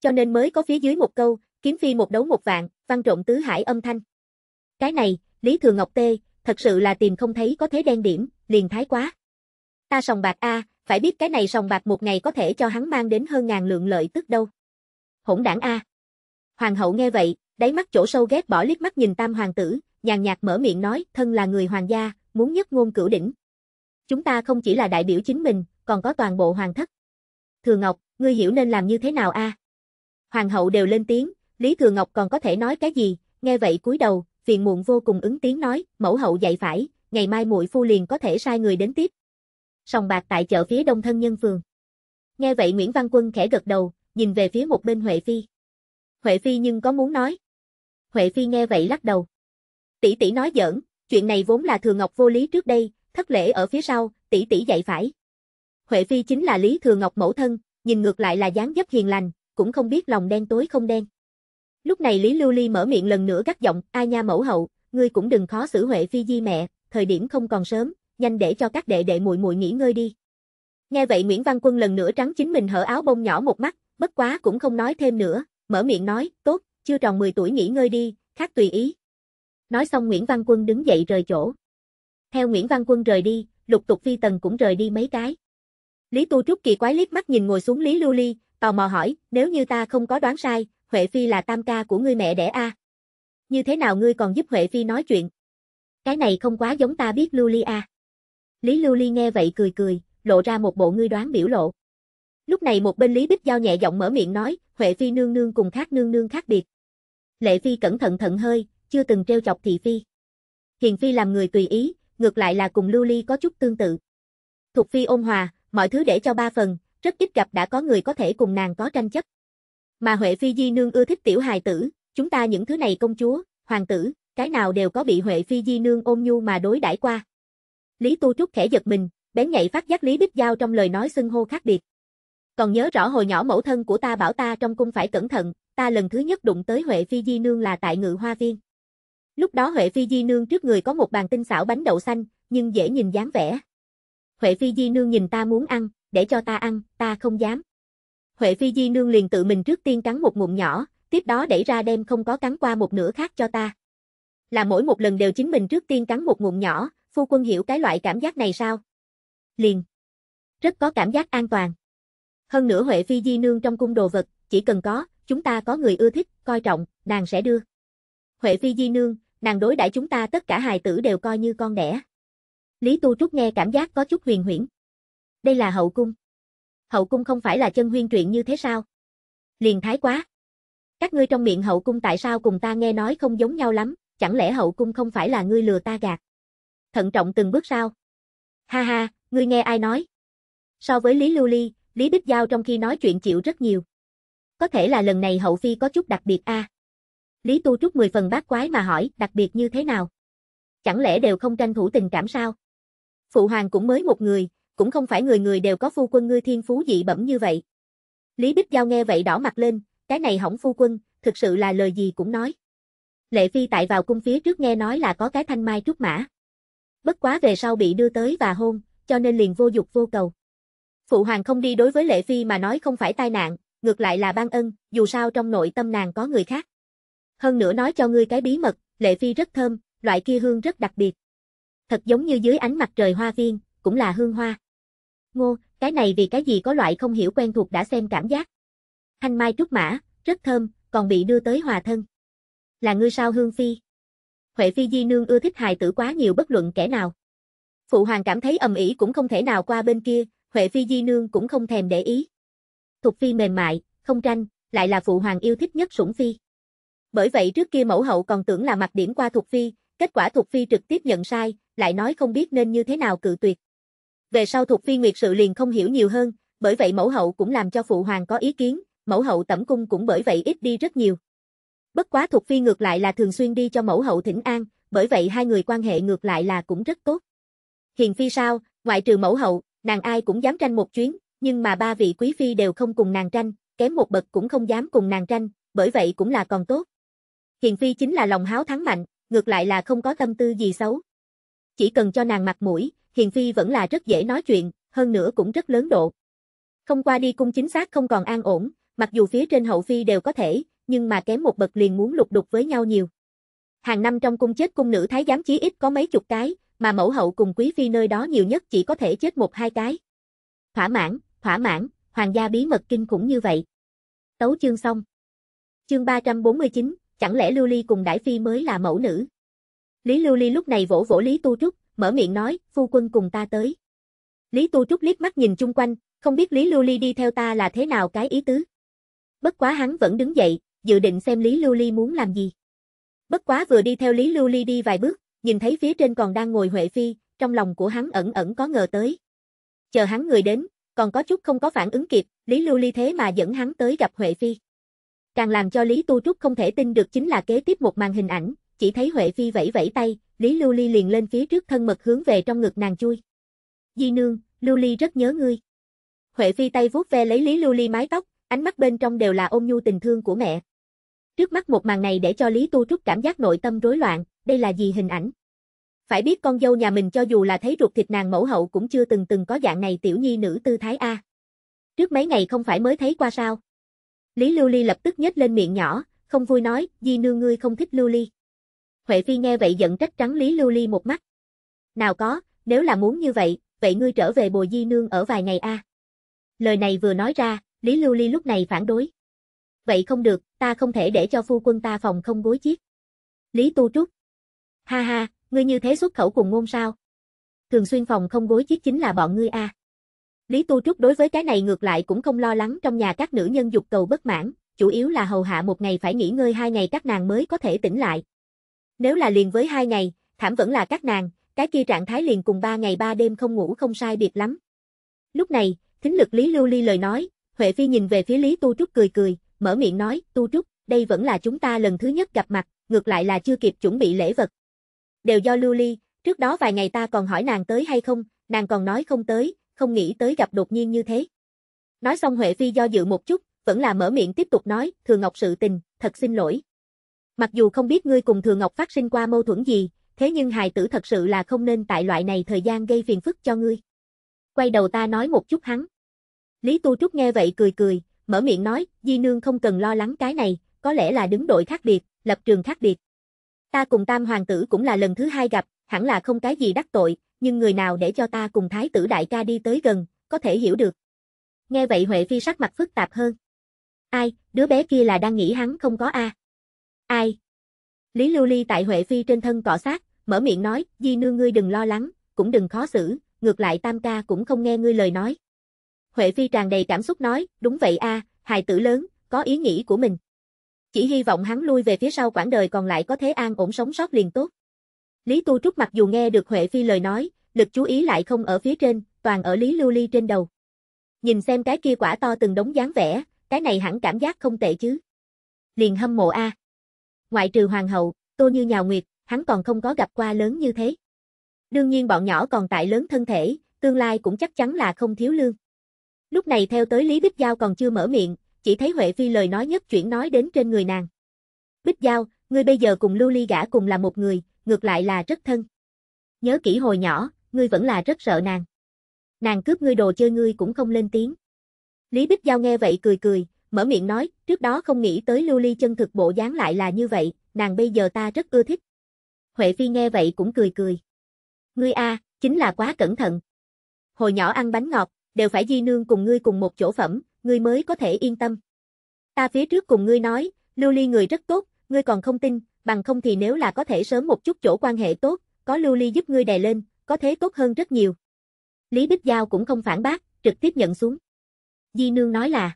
Cho nên mới có phía dưới một câu, kiếm phi một đấu một vạn, văn trộn tứ hải âm thanh. Cái này, Lý Thừa Ngọc Tê, thật sự là tìm không thấy có thế đen điểm, liền thái quá. Ta sòng bạc A, phải biết cái này sòng bạc một ngày có thể cho hắn mang đến hơn ngàn lượng lợi tức đâu. Hỗn đảng A. Hoàng hậu nghe vậy, đáy mắt chỗ sâu ghét bỏ liếc mắt nhìn tam hoàng tử, nhàn nhạt mở miệng nói, thân là người hoàng gia, muốn nhất ngôn cửu đỉnh. Chúng ta không chỉ là đại biểu chính mình, còn có toàn bộ hoàng thất. Thừa Ngọc, ngươi hiểu nên làm như thế nào a? Hoàng hậu đều lên tiếng, Lý Thừa Ngọc còn có thể nói cái gì, nghe vậy cúi đầu, phiền muộn vô cùng ứng tiếng nói, mẫu hậu dạy phải, ngày mai muội phu liền có thể sai người đến tiếp sòng bạc tại chợ phía đông thân nhân phường. Nghe vậy Nguyễn Văn Quân khẽ gật đầu, nhìn về phía một bên Huệ Phi. Huệ Phi nhưng có muốn nói. Huệ Phi nghe vậy lắc đầu. Tỷ tỷ nói giỡn, chuyện này vốn là Thừa Ngọc vô lý trước đây, thất lễ ở phía sau, tỷ tỷ dạy phải. Huệ Phi chính là Lý Thừa Ngọc mẫu thân, nhìn ngược lại là dáng dấp hiền lành, cũng không biết lòng đen tối không đen. Lúc này Lý Lưu Ly mở miệng lần nữa gắt giọng, "A nha mẫu hậu, ngươi cũng đừng khó xử Huệ Phi di mẹ, thời điểm không còn sớm, nhanh để cho các đệ đệ muội muội nghỉ ngơi đi. Nghe vậy Nguyễn Văn Quân lần nữa trắng chính mình hở áo bông nhỏ một mắt, bất quá cũng không nói thêm nữa, mở miệng nói, tốt, chưa tròn 10 tuổi nghỉ ngơi đi, khác tùy ý. Nói xong Nguyễn Văn Quân đứng dậy rời chỗ. Theo Nguyễn Văn Quân rời đi, lục tục phi tần cũng rời đi mấy cái. Lý Tu Trúc kỳ quái liếc mắt nhìn ngồi xuống Lý Lưu Ly, tò mò hỏi, nếu như ta không có đoán sai, Huệ Phi là tam ca của ngươi mẹ đẻ a. Như thế nào ngươi còn giúp Huệ Phi nói chuyện? Cái này không quá giống ta biết Lưu Ly a. À? Lý Lưu Ly nghe vậy cười cười, lộ ra một bộ ngươi đoán biểu lộ. Lúc này một bên Lý Bích Giao nhẹ giọng mở miệng nói, Huệ Phi nương nương cùng khác nương nương khác biệt. Lệ Phi cẩn thận thận hơi, chưa từng treo chọc thị Phi. Hiền Phi làm người tùy ý, ngược lại là cùng Lưu Ly có chút tương tự. Thục Phi ôn hòa, mọi thứ để cho ba phần, rất ít gặp đã có người có thể cùng nàng có tranh chấp. Mà Huệ Phi Di Nương ưa thích tiểu hài tử, chúng ta những thứ này công chúa, hoàng tử, cái nào đều có bị Huệ Phi Di Nương ôm nhu mà đối đãi qua. Lý Tu Trúc khẽ giật mình, bén nhạy phát giác Lý Bích Giao trong lời nói xưng hô khác biệt. Còn nhớ rõ hồi nhỏ mẫu thân của ta bảo ta trong cung phải cẩn thận, ta lần thứ nhất đụng tới Huệ Phi Di Nương là tại ngự hoa viên. Lúc đó Huệ Phi Di Nương trước người có một bàn tinh xảo bánh đậu xanh, nhưng dễ nhìn dáng vẻ. Huệ Phi Di Nương nhìn ta muốn ăn, để cho ta ăn, ta không dám. Huệ Phi Di Nương liền tự mình trước tiên cắn một ngụm nhỏ, tiếp đó đẩy ra đem không có cắn qua một nửa khác cho ta. Là mỗi một lần đều chính mình trước tiên cắn một ngụm nhỏ, phu quân hiểu cái loại cảm giác này sao? Liền. Rất có cảm giác an toàn. Hơn nữa Huệ Phi Di Nương trong cung đồ vật, chỉ cần có, chúng ta có người ưa thích, coi trọng, nàng sẽ đưa. Huệ Phi Di Nương, nàng đối đãi chúng ta tất cả hài tử đều coi như con đẻ. Lý Tu Trúc nghe cảm giác có chút huyền huyễn. Đây là hậu cung. Hậu cung không phải là chân huyên truyện như thế sao? Liền thái quá. Các ngươi trong miệng hậu cung tại sao cùng ta nghe nói không giống nhau lắm, chẳng lẽ hậu cung không phải là ngươi lừa ta gạt? thận trọng từng bước sao? Ha ha, ngươi nghe ai nói? So với Lý Lưu Ly, Lý Bích Giao trong khi nói chuyện chịu rất nhiều. Có thể là lần này hậu phi có chút đặc biệt a. Lý Tu Trúc mười phần bát quái mà hỏi, đặc biệt như thế nào? Chẳng lẽ đều không tranh thủ tình cảm sao? Phụ hoàng cũng mới một người, cũng không phải người người đều có phu quân ngươi thiên phú dị bẩm như vậy. Lý Bích Giao nghe vậy đỏ mặt lên, cái này hỏng phu quân, thực sự là lời gì cũng nói. Lệ Phi tại vào cung phía trước nghe nói là có cái thanh mai trúc mã bất quá về sau bị đưa tới và hôn, cho nên liền vô dục vô cầu. Phụ hoàng không đi đối với Lệ Phi mà nói không phải tai nạn, ngược lại là ban ân, dù sao trong nội tâm nàng có người khác. Hơn nữa nói cho ngươi cái bí mật, Lệ Phi rất thơm, loại kia hương rất đặc biệt. Thật giống như dưới ánh mặt trời hoa viên, cũng là hương hoa. Ngô, cái này vì cái gì có loại không hiểu quen thuộc đã xem cảm giác. Hành mai trúc mã, rất thơm, còn bị đưa tới hòa thân. Là ngươi sao Hương Phi? Huệ Phi Di Nương ưa thích hài tử quá nhiều bất luận kẻ nào. Phụ hoàng cảm thấy ầm ĩ cũng không thể nào qua bên kia, Huệ Phi Di Nương cũng không thèm để ý. Thục Phi mềm mại, không tranh, lại là phụ hoàng yêu thích nhất sủng Phi. Bởi vậy trước kia mẫu hậu còn tưởng là mặt điểm qua Thục Phi, kết quả Thục Phi trực tiếp nhận sai, lại nói không biết nên như thế nào cự tuyệt. Về sau Thục Phi Nguyệt sự liền không hiểu nhiều hơn, bởi vậy mẫu hậu cũng làm cho phụ hoàng có ý kiến, mẫu hậu tẩm cung cũng bởi vậy ít đi rất nhiều. Bất quá Thục Phi ngược lại là thường xuyên đi cho mẫu hậu thỉnh an, bởi vậy hai người quan hệ ngược lại là cũng rất tốt. Hiền Phi sao, ngoại trừ mẫu hậu, nàng ai cũng dám tranh một chuyến, nhưng mà ba vị quý phi đều không cùng nàng tranh, kém một bậc cũng không dám cùng nàng tranh, bởi vậy cũng là còn tốt. Hiền Phi chính là lòng háo thắng mạnh, ngược lại là không có tâm tư gì xấu. Chỉ cần cho nàng mặt mũi, Hiền Phi vẫn là rất dễ nói chuyện, hơn nữa cũng rất lớn độ. Không qua đi cung chính xác không còn an ổn, mặc dù phía trên hậu phi đều có thể, nhưng mà kém một bậc liền muốn lục đục với nhau nhiều. Hàng năm trong cung chết cung nữ thái giám chí ít có mấy chục cái, mà mẫu hậu cùng quý phi nơi đó nhiều nhất chỉ có thể chết một hai cái. Thỏa mãn, thỏa mãn, hoàng gia bí mật kinh khủng như vậy. Tấu chương xong. Chương 349, chẳng lẽ Lưu Ly cùng Đại Phi mới là mẫu nữ? Lý Lưu Ly lúc này vỗ vỗ Lý Tu Trúc, mở miệng nói, phu quân cùng ta tới. Lý Tu Trúc liếc mắt nhìn chung quanh, không biết Lý Lưu Ly đi theo ta là thế nào cái ý tứ. Bất quá hắn vẫn đứng dậy, dự định xem Lý Lưu Ly muốn làm gì. Bất quá vừa đi theo Lý Lưu Ly đi vài bước, nhìn thấy phía trên còn đang ngồi Huệ Phi, trong lòng của hắn ẩn ẩn có ngờ tới. Chờ hắn người đến, còn có chút không có phản ứng kịp, Lý Lưu Ly thế mà dẫn hắn tới gặp Huệ Phi. Càng làm cho Lý Tu Trúc không thể tin được chính là kế tiếp một màn hình ảnh, chỉ thấy Huệ Phi vẫy vẫy tay, Lý Lưu Ly liền lên phía trước thân mật hướng về trong ngực nàng chui. Di nương, Lưu Ly rất nhớ ngươi. Huệ Phi tay vuốt ve lấy Lý Lưu Ly mái tóc, ánh mắt bên trong đều là ôm nhu tình thương của mẹ. Trước mắt một màn này để cho Lý Tu Trúc cảm giác nội tâm rối loạn, đây là gì hình ảnh? Phải biết con dâu nhà mình cho dù là thấy ruột thịt nàng mẫu hậu cũng chưa từng từng có dạng này tiểu nhi nữ tư thái A. Trước mấy ngày không phải mới thấy qua sao? Lý Lưu Ly lập tức nhếch lên miệng nhỏ, không vui nói, di nương ngươi không thích Lưu Ly. Huệ Phi nghe vậy giận trách trắng Lý Lưu Ly một mắt. Nào có, nếu là muốn như vậy, vậy ngươi trở về bồi di nương ở vài ngày a. Lời này vừa nói ra, Lý Lưu Ly lúc này phản đối vậy không được, ta không thể để cho phu quân ta phòng không gối chiếc. Lý Tu Trúc. Ha ha, ngươi như thế xuất khẩu cùng ngôn sao? Thường xuyên phòng không gối chiếc chính là bọn ngươi a. À. Lý Tu Trúc đối với cái này ngược lại cũng không lo lắng trong nhà các nữ nhân dục cầu bất mãn, chủ yếu là hầu hạ một ngày phải nghỉ ngơi hai ngày các nàng mới có thể tỉnh lại. Nếu là liền với hai ngày, thảm vẫn là các nàng, cái kia trạng thái liền cùng ba ngày ba đêm không ngủ không sai biệt lắm. Lúc này, thính lực Lý Lưu Ly lời nói, Huệ Phi nhìn về phía Lý Tu Trúc cười cười, mở miệng nói, tu trúc, đây vẫn là chúng ta lần thứ nhất gặp mặt, ngược lại là chưa kịp chuẩn bị lễ vật. Đều do lưu ly, trước đó vài ngày ta còn hỏi nàng tới hay không, nàng còn nói không tới, không nghĩ tới gặp đột nhiên như thế. Nói xong Huệ Phi do dự một chút, vẫn là mở miệng tiếp tục nói, Thường Ngọc sự tình, thật xin lỗi. Mặc dù không biết ngươi cùng Thường Ngọc phát sinh qua mâu thuẫn gì, thế nhưng hài tử thật sự là không nên tại loại này thời gian gây phiền phức cho ngươi. Quay đầu ta nói một chút hắn. Lý Tu Trúc nghe vậy cười cười, mở miệng nói, Di Nương không cần lo lắng cái này, có lẽ là đứng đội khác biệt, lập trường khác biệt. Ta cùng tam hoàng tử cũng là lần thứ hai gặp, hẳn là không cái gì đắc tội, nhưng người nào để cho ta cùng thái tử đại ca đi tới gần, có thể hiểu được. Nghe vậy Huệ Phi sắc mặt phức tạp hơn. Ai, đứa bé kia là đang nghĩ hắn không có a Ai? Lý Lưu Ly tại Huệ Phi trên thân cọ sát, mở miệng nói, Di Nương ngươi đừng lo lắng, cũng đừng khó xử, ngược lại tam ca cũng không nghe ngươi lời nói. Huệ Phi tràn đầy cảm xúc nói, đúng vậy a, hài tử lớn, có ý nghĩ của mình. Chỉ hy vọng hắn lui về phía sau quãng đời còn lại có thế an ổn sống sót liền tốt. Lý Tu Trúc mặc dù nghe được Huệ Phi lời nói, lực chú ý lại không ở phía trên, toàn ở Lý Lưu Ly trên đầu. Nhìn xem cái kia quả to từng đống dáng vẻ, cái này hẳn cảm giác không tệ chứ. Liền hâm mộ a. Ngoại trừ hoàng hậu, Tô Như Nhào Nguyệt, hắn còn không có gặp qua lớn như thế. Đương nhiên bọn nhỏ còn tại lớn thân thể, tương lai cũng chắc chắn là không thiếu lương. Lúc này theo tới Lý Bích Giao còn chưa mở miệng, chỉ thấy Huệ Phi lời nói nhất chuyển nói đến trên người nàng. Bích Giao, ngươi bây giờ cùng Lưu Ly gã cùng là một người, ngược lại là rất thân. Nhớ kỹ hồi nhỏ, ngươi vẫn là rất sợ nàng. Nàng cướp ngươi đồ chơi ngươi cũng không lên tiếng. Lý Bích Giao nghe vậy cười cười, mở miệng nói, trước đó không nghĩ tới Lưu Ly chân thực bộ dáng lại là như vậy, nàng bây giờ ta rất ưa thích. Huệ Phi nghe vậy cũng cười cười. Ngươi a, chính là quá cẩn thận. Hồi nhỏ ăn bánh ngọt, đều phải di nương cùng ngươi cùng một chỗ phẩm, ngươi mới có thể yên tâm. Ta phía trước cùng ngươi nói, Lưu Ly người rất tốt, ngươi còn không tin, bằng không thì nếu là có thể sớm một chút chỗ quan hệ tốt, có Lưu Ly giúp ngươi đè lên, có thế tốt hơn rất nhiều. Lý Bích Giao cũng không phản bác, trực tiếp nhận xuống. Di nương nói là,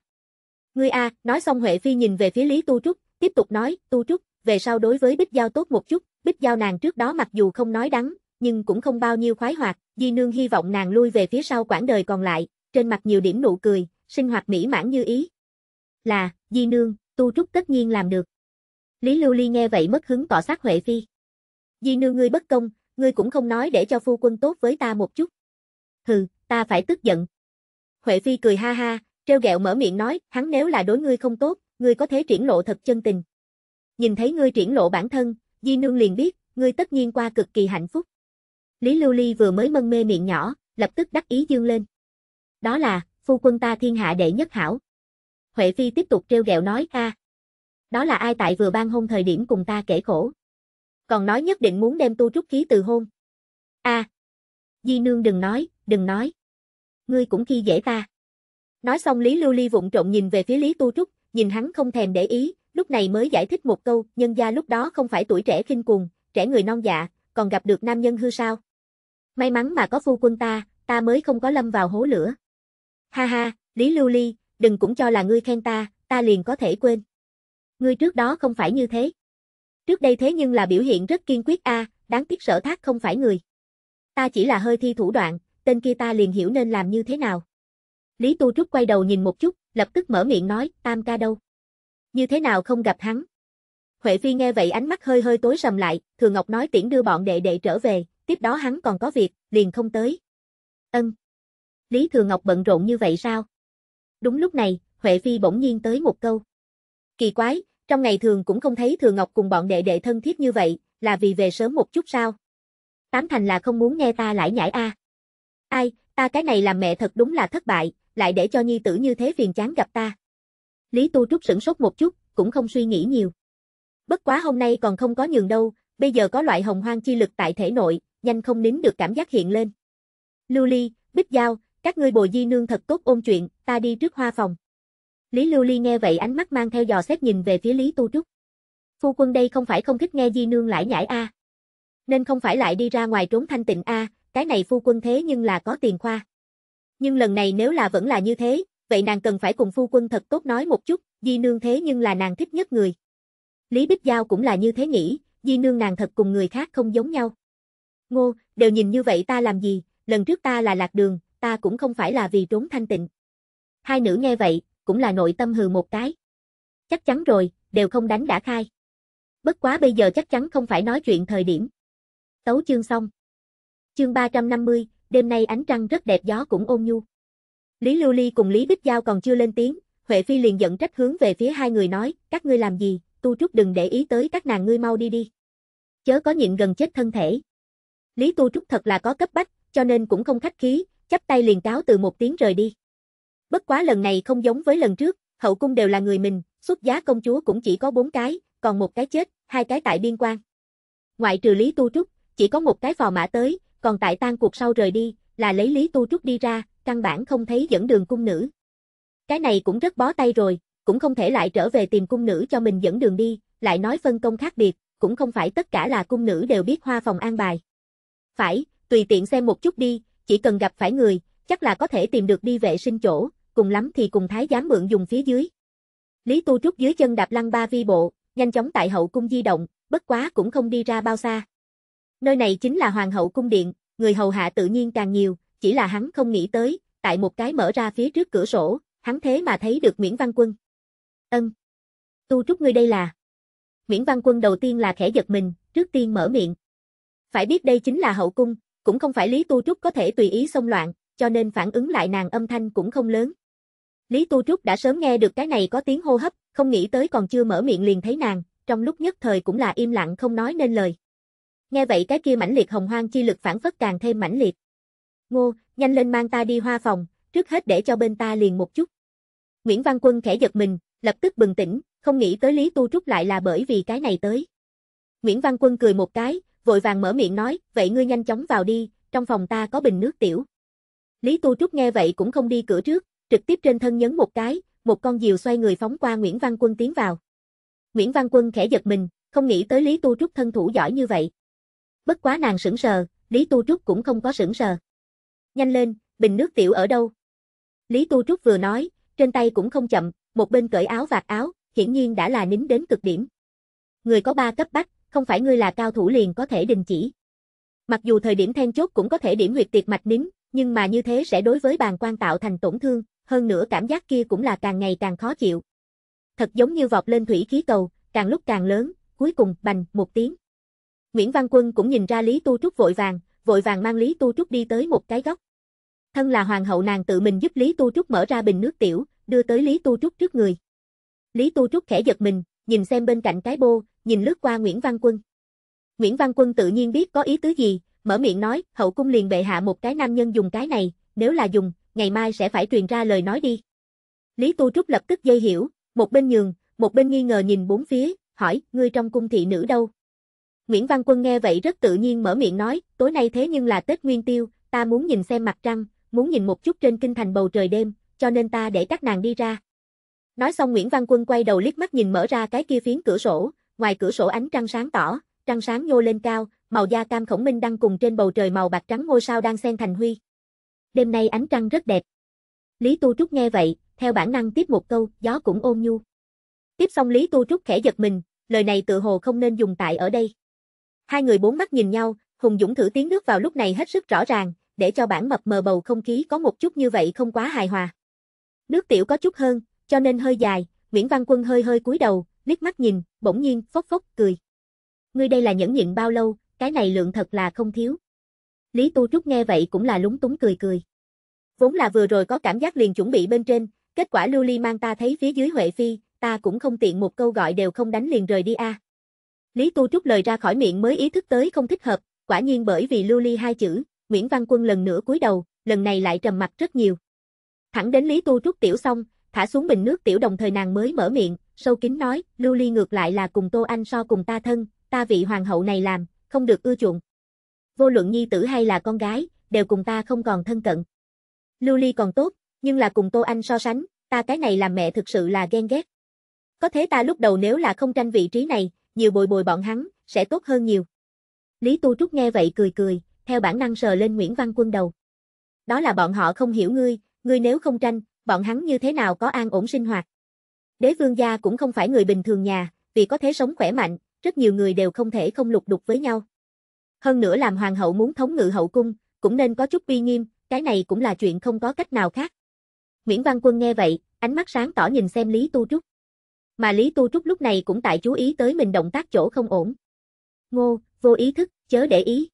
ngươi a, nói xong Huệ Phi nhìn về phía Lý Tu Trúc, tiếp tục nói, Tu Trúc, về sau đối với Bích Giao tốt một chút, Bích Giao nàng trước đó mặc dù không nói đắng, nhưng cũng không bao nhiêu khoái hoạt, Di Nương hy vọng nàng lui về phía sau quãng đời còn lại, trên mặt nhiều điểm nụ cười, sinh hoạt mỹ mãn như ý. Là, Di Nương, tu trúc tất nhiên làm được. Lý Lưu Ly nghe vậy mất hứng tỏ sát Huệ Phi. Di Nương ngươi bất công, ngươi cũng không nói để cho phu quân tốt với ta một chút. Hừ, ta phải tức giận. Huệ Phi cười ha ha, treo gẹo mở miệng nói, hắn nếu là đối ngươi không tốt, ngươi có thể triển lộ thật chân tình. Nhìn thấy ngươi triển lộ bản thân, Di Nương liền biết, ngươi tất nhiên qua cực kỳ hạnh phúc. Lý Lưu Ly vừa mới mân mê miệng nhỏ, lập tức đắc ý dương lên. Đó là, phu quân ta thiên hạ đệ nhất hảo. Huệ Phi tiếp tục treo gẹo nói ta. Đó là ai tại vừa ban hôn thời điểm cùng ta kể khổ. Còn nói nhất định muốn đem tu trúc khí từ hôn. a à, Di nương đừng nói, đừng nói. Ngươi cũng khi dễ ta. Nói xong Lý Lưu Ly vụng trộn nhìn về phía Lý Tu Trúc, nhìn hắn không thèm để ý, lúc này mới giải thích một câu, nhân gia lúc đó không phải tuổi trẻ khinh cuồng, trẻ người non dạ, còn gặp được nam nhân hư sao. May mắn mà có phu quân ta, ta mới không có lâm vào hố lửa. Ha ha, Lý Lưu Ly, đừng cũng cho là ngươi khen ta, ta liền có thể quên. Ngươi trước đó không phải như thế. Trước đây thế nhưng là biểu hiện rất kiên quyết a, à, đáng tiếc sở thác không phải người. Ta chỉ là hơi thi thủ đoạn, tên kia ta liền hiểu nên làm như thế nào. Lý Tu Trúc quay đầu nhìn một chút, lập tức mở miệng nói, tam ca đâu? Như thế nào không gặp hắn? Huệ Phi nghe vậy ánh mắt hơi hơi tối sầm lại, Thường Ngọc nói tiễn đưa bọn đệ đệ trở về, tiếp đó hắn còn có việc, liền không tới. Ân. Lý Thừa Ngọc bận rộn như vậy sao? Đúng lúc này, Huệ Phi bỗng nhiên tới một câu. Kỳ quái, trong ngày thường cũng không thấy Thừa Ngọc cùng bọn đệ đệ thân thiết như vậy, là vì về sớm một chút sao? Tám thành là không muốn nghe ta lải nhải a. À. Ai, ta cái này làm mẹ thật đúng là thất bại, lại để cho nhi tử như thế phiền chán gặp ta. Lý Tu Trúc sửng sốt một chút, cũng không suy nghĩ nhiều. Bất quá hôm nay còn không có nhường đâu, bây giờ có loại hồng hoang chi lực tại thể nội, nhanh không nín được cảm giác hiện lên. Lưu Ly, Bích Giao, các ngươi bồi di nương thật tốt ôn chuyện, ta đi trước hoa phòng. Lý Lưu Ly nghe vậy ánh mắt mang theo dò xét nhìn về phía Lý Tu Trúc. Phu quân đây không phải không thích nghe di nương lại nhảy a. Nên không phải lại đi ra ngoài trốn thanh tịnh a, cái này phu quân thế nhưng là có tiền khoa. Nhưng lần này nếu là vẫn là như thế, vậy nàng cần phải cùng phu quân thật tốt nói một chút, di nương thế nhưng là nàng thích nhất người. Lý Bích Giao cũng là như thế nghĩ, di nương nàng thật cùng người khác không giống nhau. Ngô, đều nhìn như vậy ta làm gì, lần trước ta là lạc đường, ta cũng không phải là vì trốn thanh tịnh. Hai nữ nghe vậy, cũng là nội tâm hừ một cái. Chắc chắn rồi, đều không đánh đã khai. Bất quá bây giờ chắc chắn không phải nói chuyện thời điểm. Tấu chương xong. Chương 350, đêm nay ánh trăng rất đẹp gió cũng ôn nhu. Lý Lưu Ly cùng Lý Bích Giao còn chưa lên tiếng, Huệ Phi liền giận trách hướng về phía hai người nói, các ngươi làm gì, tu trúc đừng để ý tới các nàng ngươi mau đi đi. Chớ có nhịn gần chết thân thể, Lý Tu Trúc thật là có cấp bách, cho nên cũng không khách khí, chắp tay liền cáo từ một tiếng rời đi. Bất quá lần này không giống với lần trước, hậu cung đều là người mình, xuất giá công chúa cũng chỉ có bốn cái, còn một cái chết, hai cái tại biên quan. Ngoại trừ Lý Tu Trúc, chỉ có một cái phò mã tới, còn tại tan cuộc sau rời đi, là lấy Lý Tu Trúc đi ra, căn bản không thấy dẫn đường cung nữ. Cái này cũng rất bó tay rồi, cũng không thể lại trở về tìm cung nữ cho mình dẫn đường đi, lại nói phân công khác biệt, cũng không phải tất cả là cung nữ đều biết hoa phòng an bài. Phải, tùy tiện xem một chút đi, chỉ cần gặp phải người, chắc là có thể tìm được đi vệ sinh chỗ, cùng lắm thì cùng thái giám mượn dùng phía dưới. Lý Tu Trúc dưới chân đạp lăng ba vi bộ, nhanh chóng tại hậu cung di động, bất quá cũng không đi ra bao xa. Nơi này chính là hoàng hậu cung điện, người hầu hạ tự nhiên càng nhiều, chỉ là hắn không nghĩ tới, tại một cái mở ra phía trước cửa sổ, hắn thế mà thấy được Nguyễn Văn Quân. Ân. Tu Trúc ngươi đây là. Nguyễn Văn Quân đầu tiên là khẽ giật mình, trước tiên mở miệng. Phải biết đây chính là hậu cung, cũng không phải Lý Tu Trúc có thể tùy ý xông loạn, cho nên phản ứng lại nàng âm thanh cũng không lớn. Lý Tu Trúc đã sớm nghe được cái này có tiếng hô hấp, không nghĩ tới còn chưa mở miệng liền thấy nàng, trong lúc nhất thời cũng là im lặng không nói nên lời. Nghe vậy cái kia mãnh liệt hồng hoang chi lực phản phất càng thêm mãnh liệt. Ngô, nhanh lên mang ta đi hoa phòng, trước hết để cho bên ta liền một chút. Nguyễn Văn Quân khẽ giật mình, lập tức bừng tỉnh, không nghĩ tới Lý Tu Trúc lại là bởi vì cái này tới. Nguyễn Văn Quân cười một cái, vội vàng mở miệng nói, vậy ngươi nhanh chóng vào đi, trong phòng ta có bình nước tiểu. Lý Tu Trúc nghe vậy cũng không đi cửa trước, trực tiếp trên thân nhấn một cái, một con diều xoay người phóng qua Nguyễn Văn Quân tiến vào. Nguyễn Văn Quân khẽ giật mình, không nghĩ tới Lý Tu Trúc thân thủ giỏi như vậy. Bất quá nàng sững sờ, Lý Tu Trúc cũng không có sững sờ. Nhanh lên, bình nước tiểu ở đâu? Lý Tu Trúc vừa nói, trên tay cũng không chậm, một bên cởi áo vạt áo, hiển nhiên đã là nín đến cực điểm. Người có ba cấp bách, không phải ngươi là cao thủ liền có thể đình chỉ. Mặc dù thời điểm then chốt cũng có thể điểm huyệt tiệt mạch nín, nhưng mà như thế sẽ đối với bàn quan tạo thành tổn thương, hơn nữa cảm giác kia cũng là càng ngày càng khó chịu. Thật giống như vọt lên thủy khí cầu, càng lúc càng lớn, cuối cùng bành một tiếng. Nguyễn Văn Quân cũng nhìn ra Lý Tu Trúc vội vàng, vội vàng mang Lý Tu Trúc đi tới một cái góc. Thân là hoàng hậu nàng tự mình giúp Lý Tu Trúc mở ra bình nước tiểu, đưa tới Lý Tu Trúc trước người. Lý Tu Trúc khẽ giật mình, nhìn xem bên cạnh cái bô, nhìn lướt qua Nguyễn Văn Quân. Nguyễn Văn Quân tự nhiên biết có ý tứ gì, mở miệng nói, hậu cung liền bệ hạ một cái nam nhân dùng cái này, nếu là dùng, ngày mai sẽ phải truyền ra lời nói đi. Lý Tu Trúc lập tức dây hiểu, một bên nhường, một bên nghi ngờ nhìn bốn phía, hỏi, ngươi trong cung thị nữ đâu? Nguyễn Văn Quân nghe vậy rất tự nhiên mở miệng nói, tối nay thế nhưng là Tết Nguyên Tiêu, ta muốn nhìn xem mặt trăng, muốn nhìn một chút trên kinh thành bầu trời đêm, cho nên ta để các nàng đi ra. Nói xong Nguyễn Văn Quân quay đầu liếc mắt nhìn mở ra cái kia phiến cửa sổ, Ngoài cửa sổ ánh trăng sáng tỏ, trăng sáng nhô lên cao, màu da cam khổng minh đang cùng trên bầu trời màu bạc trắng ngôi sao đang xen thành huy. Đêm nay ánh trăng rất đẹp. Lý Tu Trúc nghe vậy, theo bản năng tiếp một câu, gió cũng ôn nhu. Tiếp xong Lý Tu Trúc khẽ giật mình, lời này tự hồ không nên dùng tại ở đây. Hai người bốn mắt nhìn nhau, Hùng Dũng thử tiếng nước vào lúc này hết sức rõ ràng, để cho bản mập mờ bầu không khí có một chút như vậy không quá hài hòa. Nước tiểu có chút hơn, cho nên hơi dài, Nguyễn Văn Quân hơi hơi cúi đầu, liếc mắt nhìn, bỗng nhiên, phốc phốc, cười. Ngươi đây là nhẫn nhịn bao lâu, cái này lượng thật là không thiếu. Lý Tu Trúc nghe vậy cũng là lúng túng cười cười. Vốn là vừa rồi có cảm giác liền chuẩn bị bên trên, kết quả Lưu Ly mang ta thấy phía dưới Huệ Phi, ta cũng không tiện một câu gọi đều không đánh liền rời đi a. Lý Tu Trúc lời ra khỏi miệng mới ý thức tới không thích hợp, quả nhiên bởi vì Lưu Ly hai chữ, Nguyễn Văn Quân lần nữa cúi đầu, lần này lại trầm mặt rất nhiều. Thẳng đến Lý Tu Trúc tiểu xong, thả xuống bình nước tiểu đồng thời nàng mới mở miệng, sâu kín nói, Lưu Ly ngược lại là cùng Tô Anh so cùng ta thân, ta vị hoàng hậu này làm, không được ưa chuộng. Vô luận nhi tử hay là con gái, đều cùng ta không còn thân cận. Lưu Ly còn tốt, nhưng là cùng Tô Anh so sánh, ta cái này làm mẹ thực sự là ghen ghét. Có thế ta lúc đầu nếu là không tranh vị trí này, nhiều bồi bồi bọn hắn, sẽ tốt hơn nhiều. Lý Tu Trúc nghe vậy cười cười, theo bản năng sờ lên Nguyễn Văn Quân đầu. Đó là bọn họ không hiểu ngươi, ngươi nếu không tranh, bọn hắn như thế nào có an ổn sinh hoạt. Đế vương gia cũng không phải người bình thường nhà, vì có thế sống khỏe mạnh, rất nhiều người đều không thể không lục đục với nhau. Hơn nữa làm hoàng hậu muốn thống ngự hậu cung, cũng nên có chút uy nghiêm, cái này cũng là chuyện không có cách nào khác. Nguyễn Văn Quân nghe vậy, ánh mắt sáng tỏ nhìn xem Lý Tu Trúc. Mà Lý Tu Trúc lúc này cũng tại chú ý tới mình động tác chỗ không ổn. Ngô, vô ý thức, chớ để ý.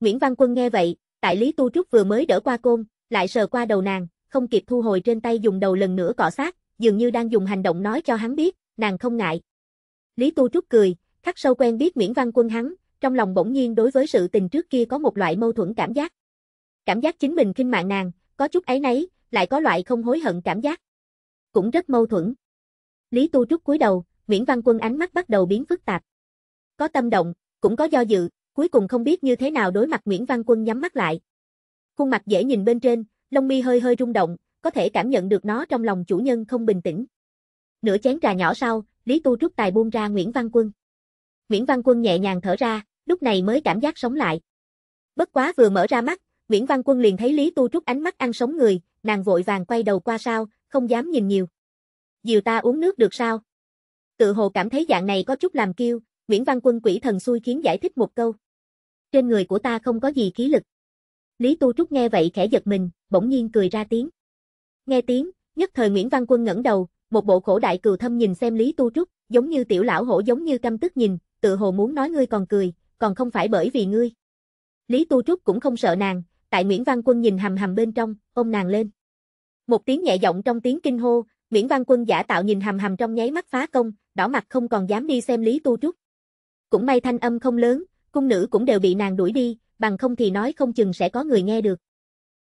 Nguyễn Văn Quân nghe vậy, tại Lý Tu Trúc vừa mới đỡ qua côn, lại sờ qua đầu nàng, không kịp thu hồi trên tay dùng đầu lần nữa cọ sát, dường như đang dùng hành động nói cho hắn biết, nàng không ngại. Lý Tu Trúc cười, khắc sâu quen biết Nguyễn Văn Quân hắn, trong lòng bỗng nhiên đối với sự tình trước kia có một loại mâu thuẫn cảm giác. Cảm giác chính mình khinh mạng nàng, có chút ấy nấy, lại có loại không hối hận cảm giác. Cũng rất mâu thuẫn. Lý Tu Trúc cúi đầu, Nguyễn Văn Quân ánh mắt bắt đầu biến phức tạp. Có tâm động, cũng có do dự, cuối cùng không biết như thế nào đối mặt Nguyễn Văn Quân nhắm mắt lại. Khuôn mặt dễ nhìn bên trên, lông mi hơi hơi rung động, có thể cảm nhận được nó trong lòng chủ nhân không bình tĩnh. Nửa chén trà nhỏ sau, Lý Tu Trúc Tài buông ra Nguyễn Văn Quân. Nguyễn Văn Quân nhẹ nhàng thở ra, lúc này mới cảm giác sống lại. Bất quá vừa mở ra mắt, Nguyễn Văn Quân liền thấy Lý Tu Trúc ánh mắt ăn sống người, nàng vội vàng quay đầu qua sao, không dám nhìn nhiều. Dìu ta uống nước được sao? Tự hồ cảm thấy dạng này có chút làm kiêu, Nguyễn Văn Quân quỷ thần xui khiến giải thích một câu. Trên người của ta không có gì khí lực. Lý Tu Trúc nghe vậy khẽ giật mình, bỗng nhiên cười ra tiếng. Nghe tiếng, nhất thời Nguyễn Văn Quân ngẩng đầu, một bộ khổ đại cừu thâm nhìn xem Lý Tu Trúc, giống như tiểu lão hổ giống như căm tức nhìn, tự hồ muốn nói ngươi còn cười, còn không phải bởi vì ngươi. Lý Tu Trúc cũng không sợ nàng, tại Nguyễn Văn Quân nhìn hầm hầm bên trong, ôm nàng lên. Một tiếng nhẹ giọng trong tiếng kinh hô, Nguyễn Văn Quân giả tạo nhìn hầm hầm trong nháy mắt phá công, đỏ mặt không còn dám đi xem Lý Tu Trúc. Cũng may thanh âm không lớn, cung nữ cũng đều bị nàng đuổi đi, bằng không thì nói không chừng sẽ có người nghe được.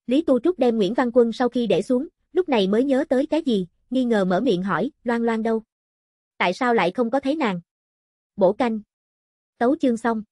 Lý Tu Trúc đem Nguyễn Văn Quân sau khi để xuống, lúc này mới nhớ tới cái gì, nghi ngờ mở miệng hỏi, loan loan đâu? Tại sao lại không có thấy nàng? Bổ canh. Tấu chương xong.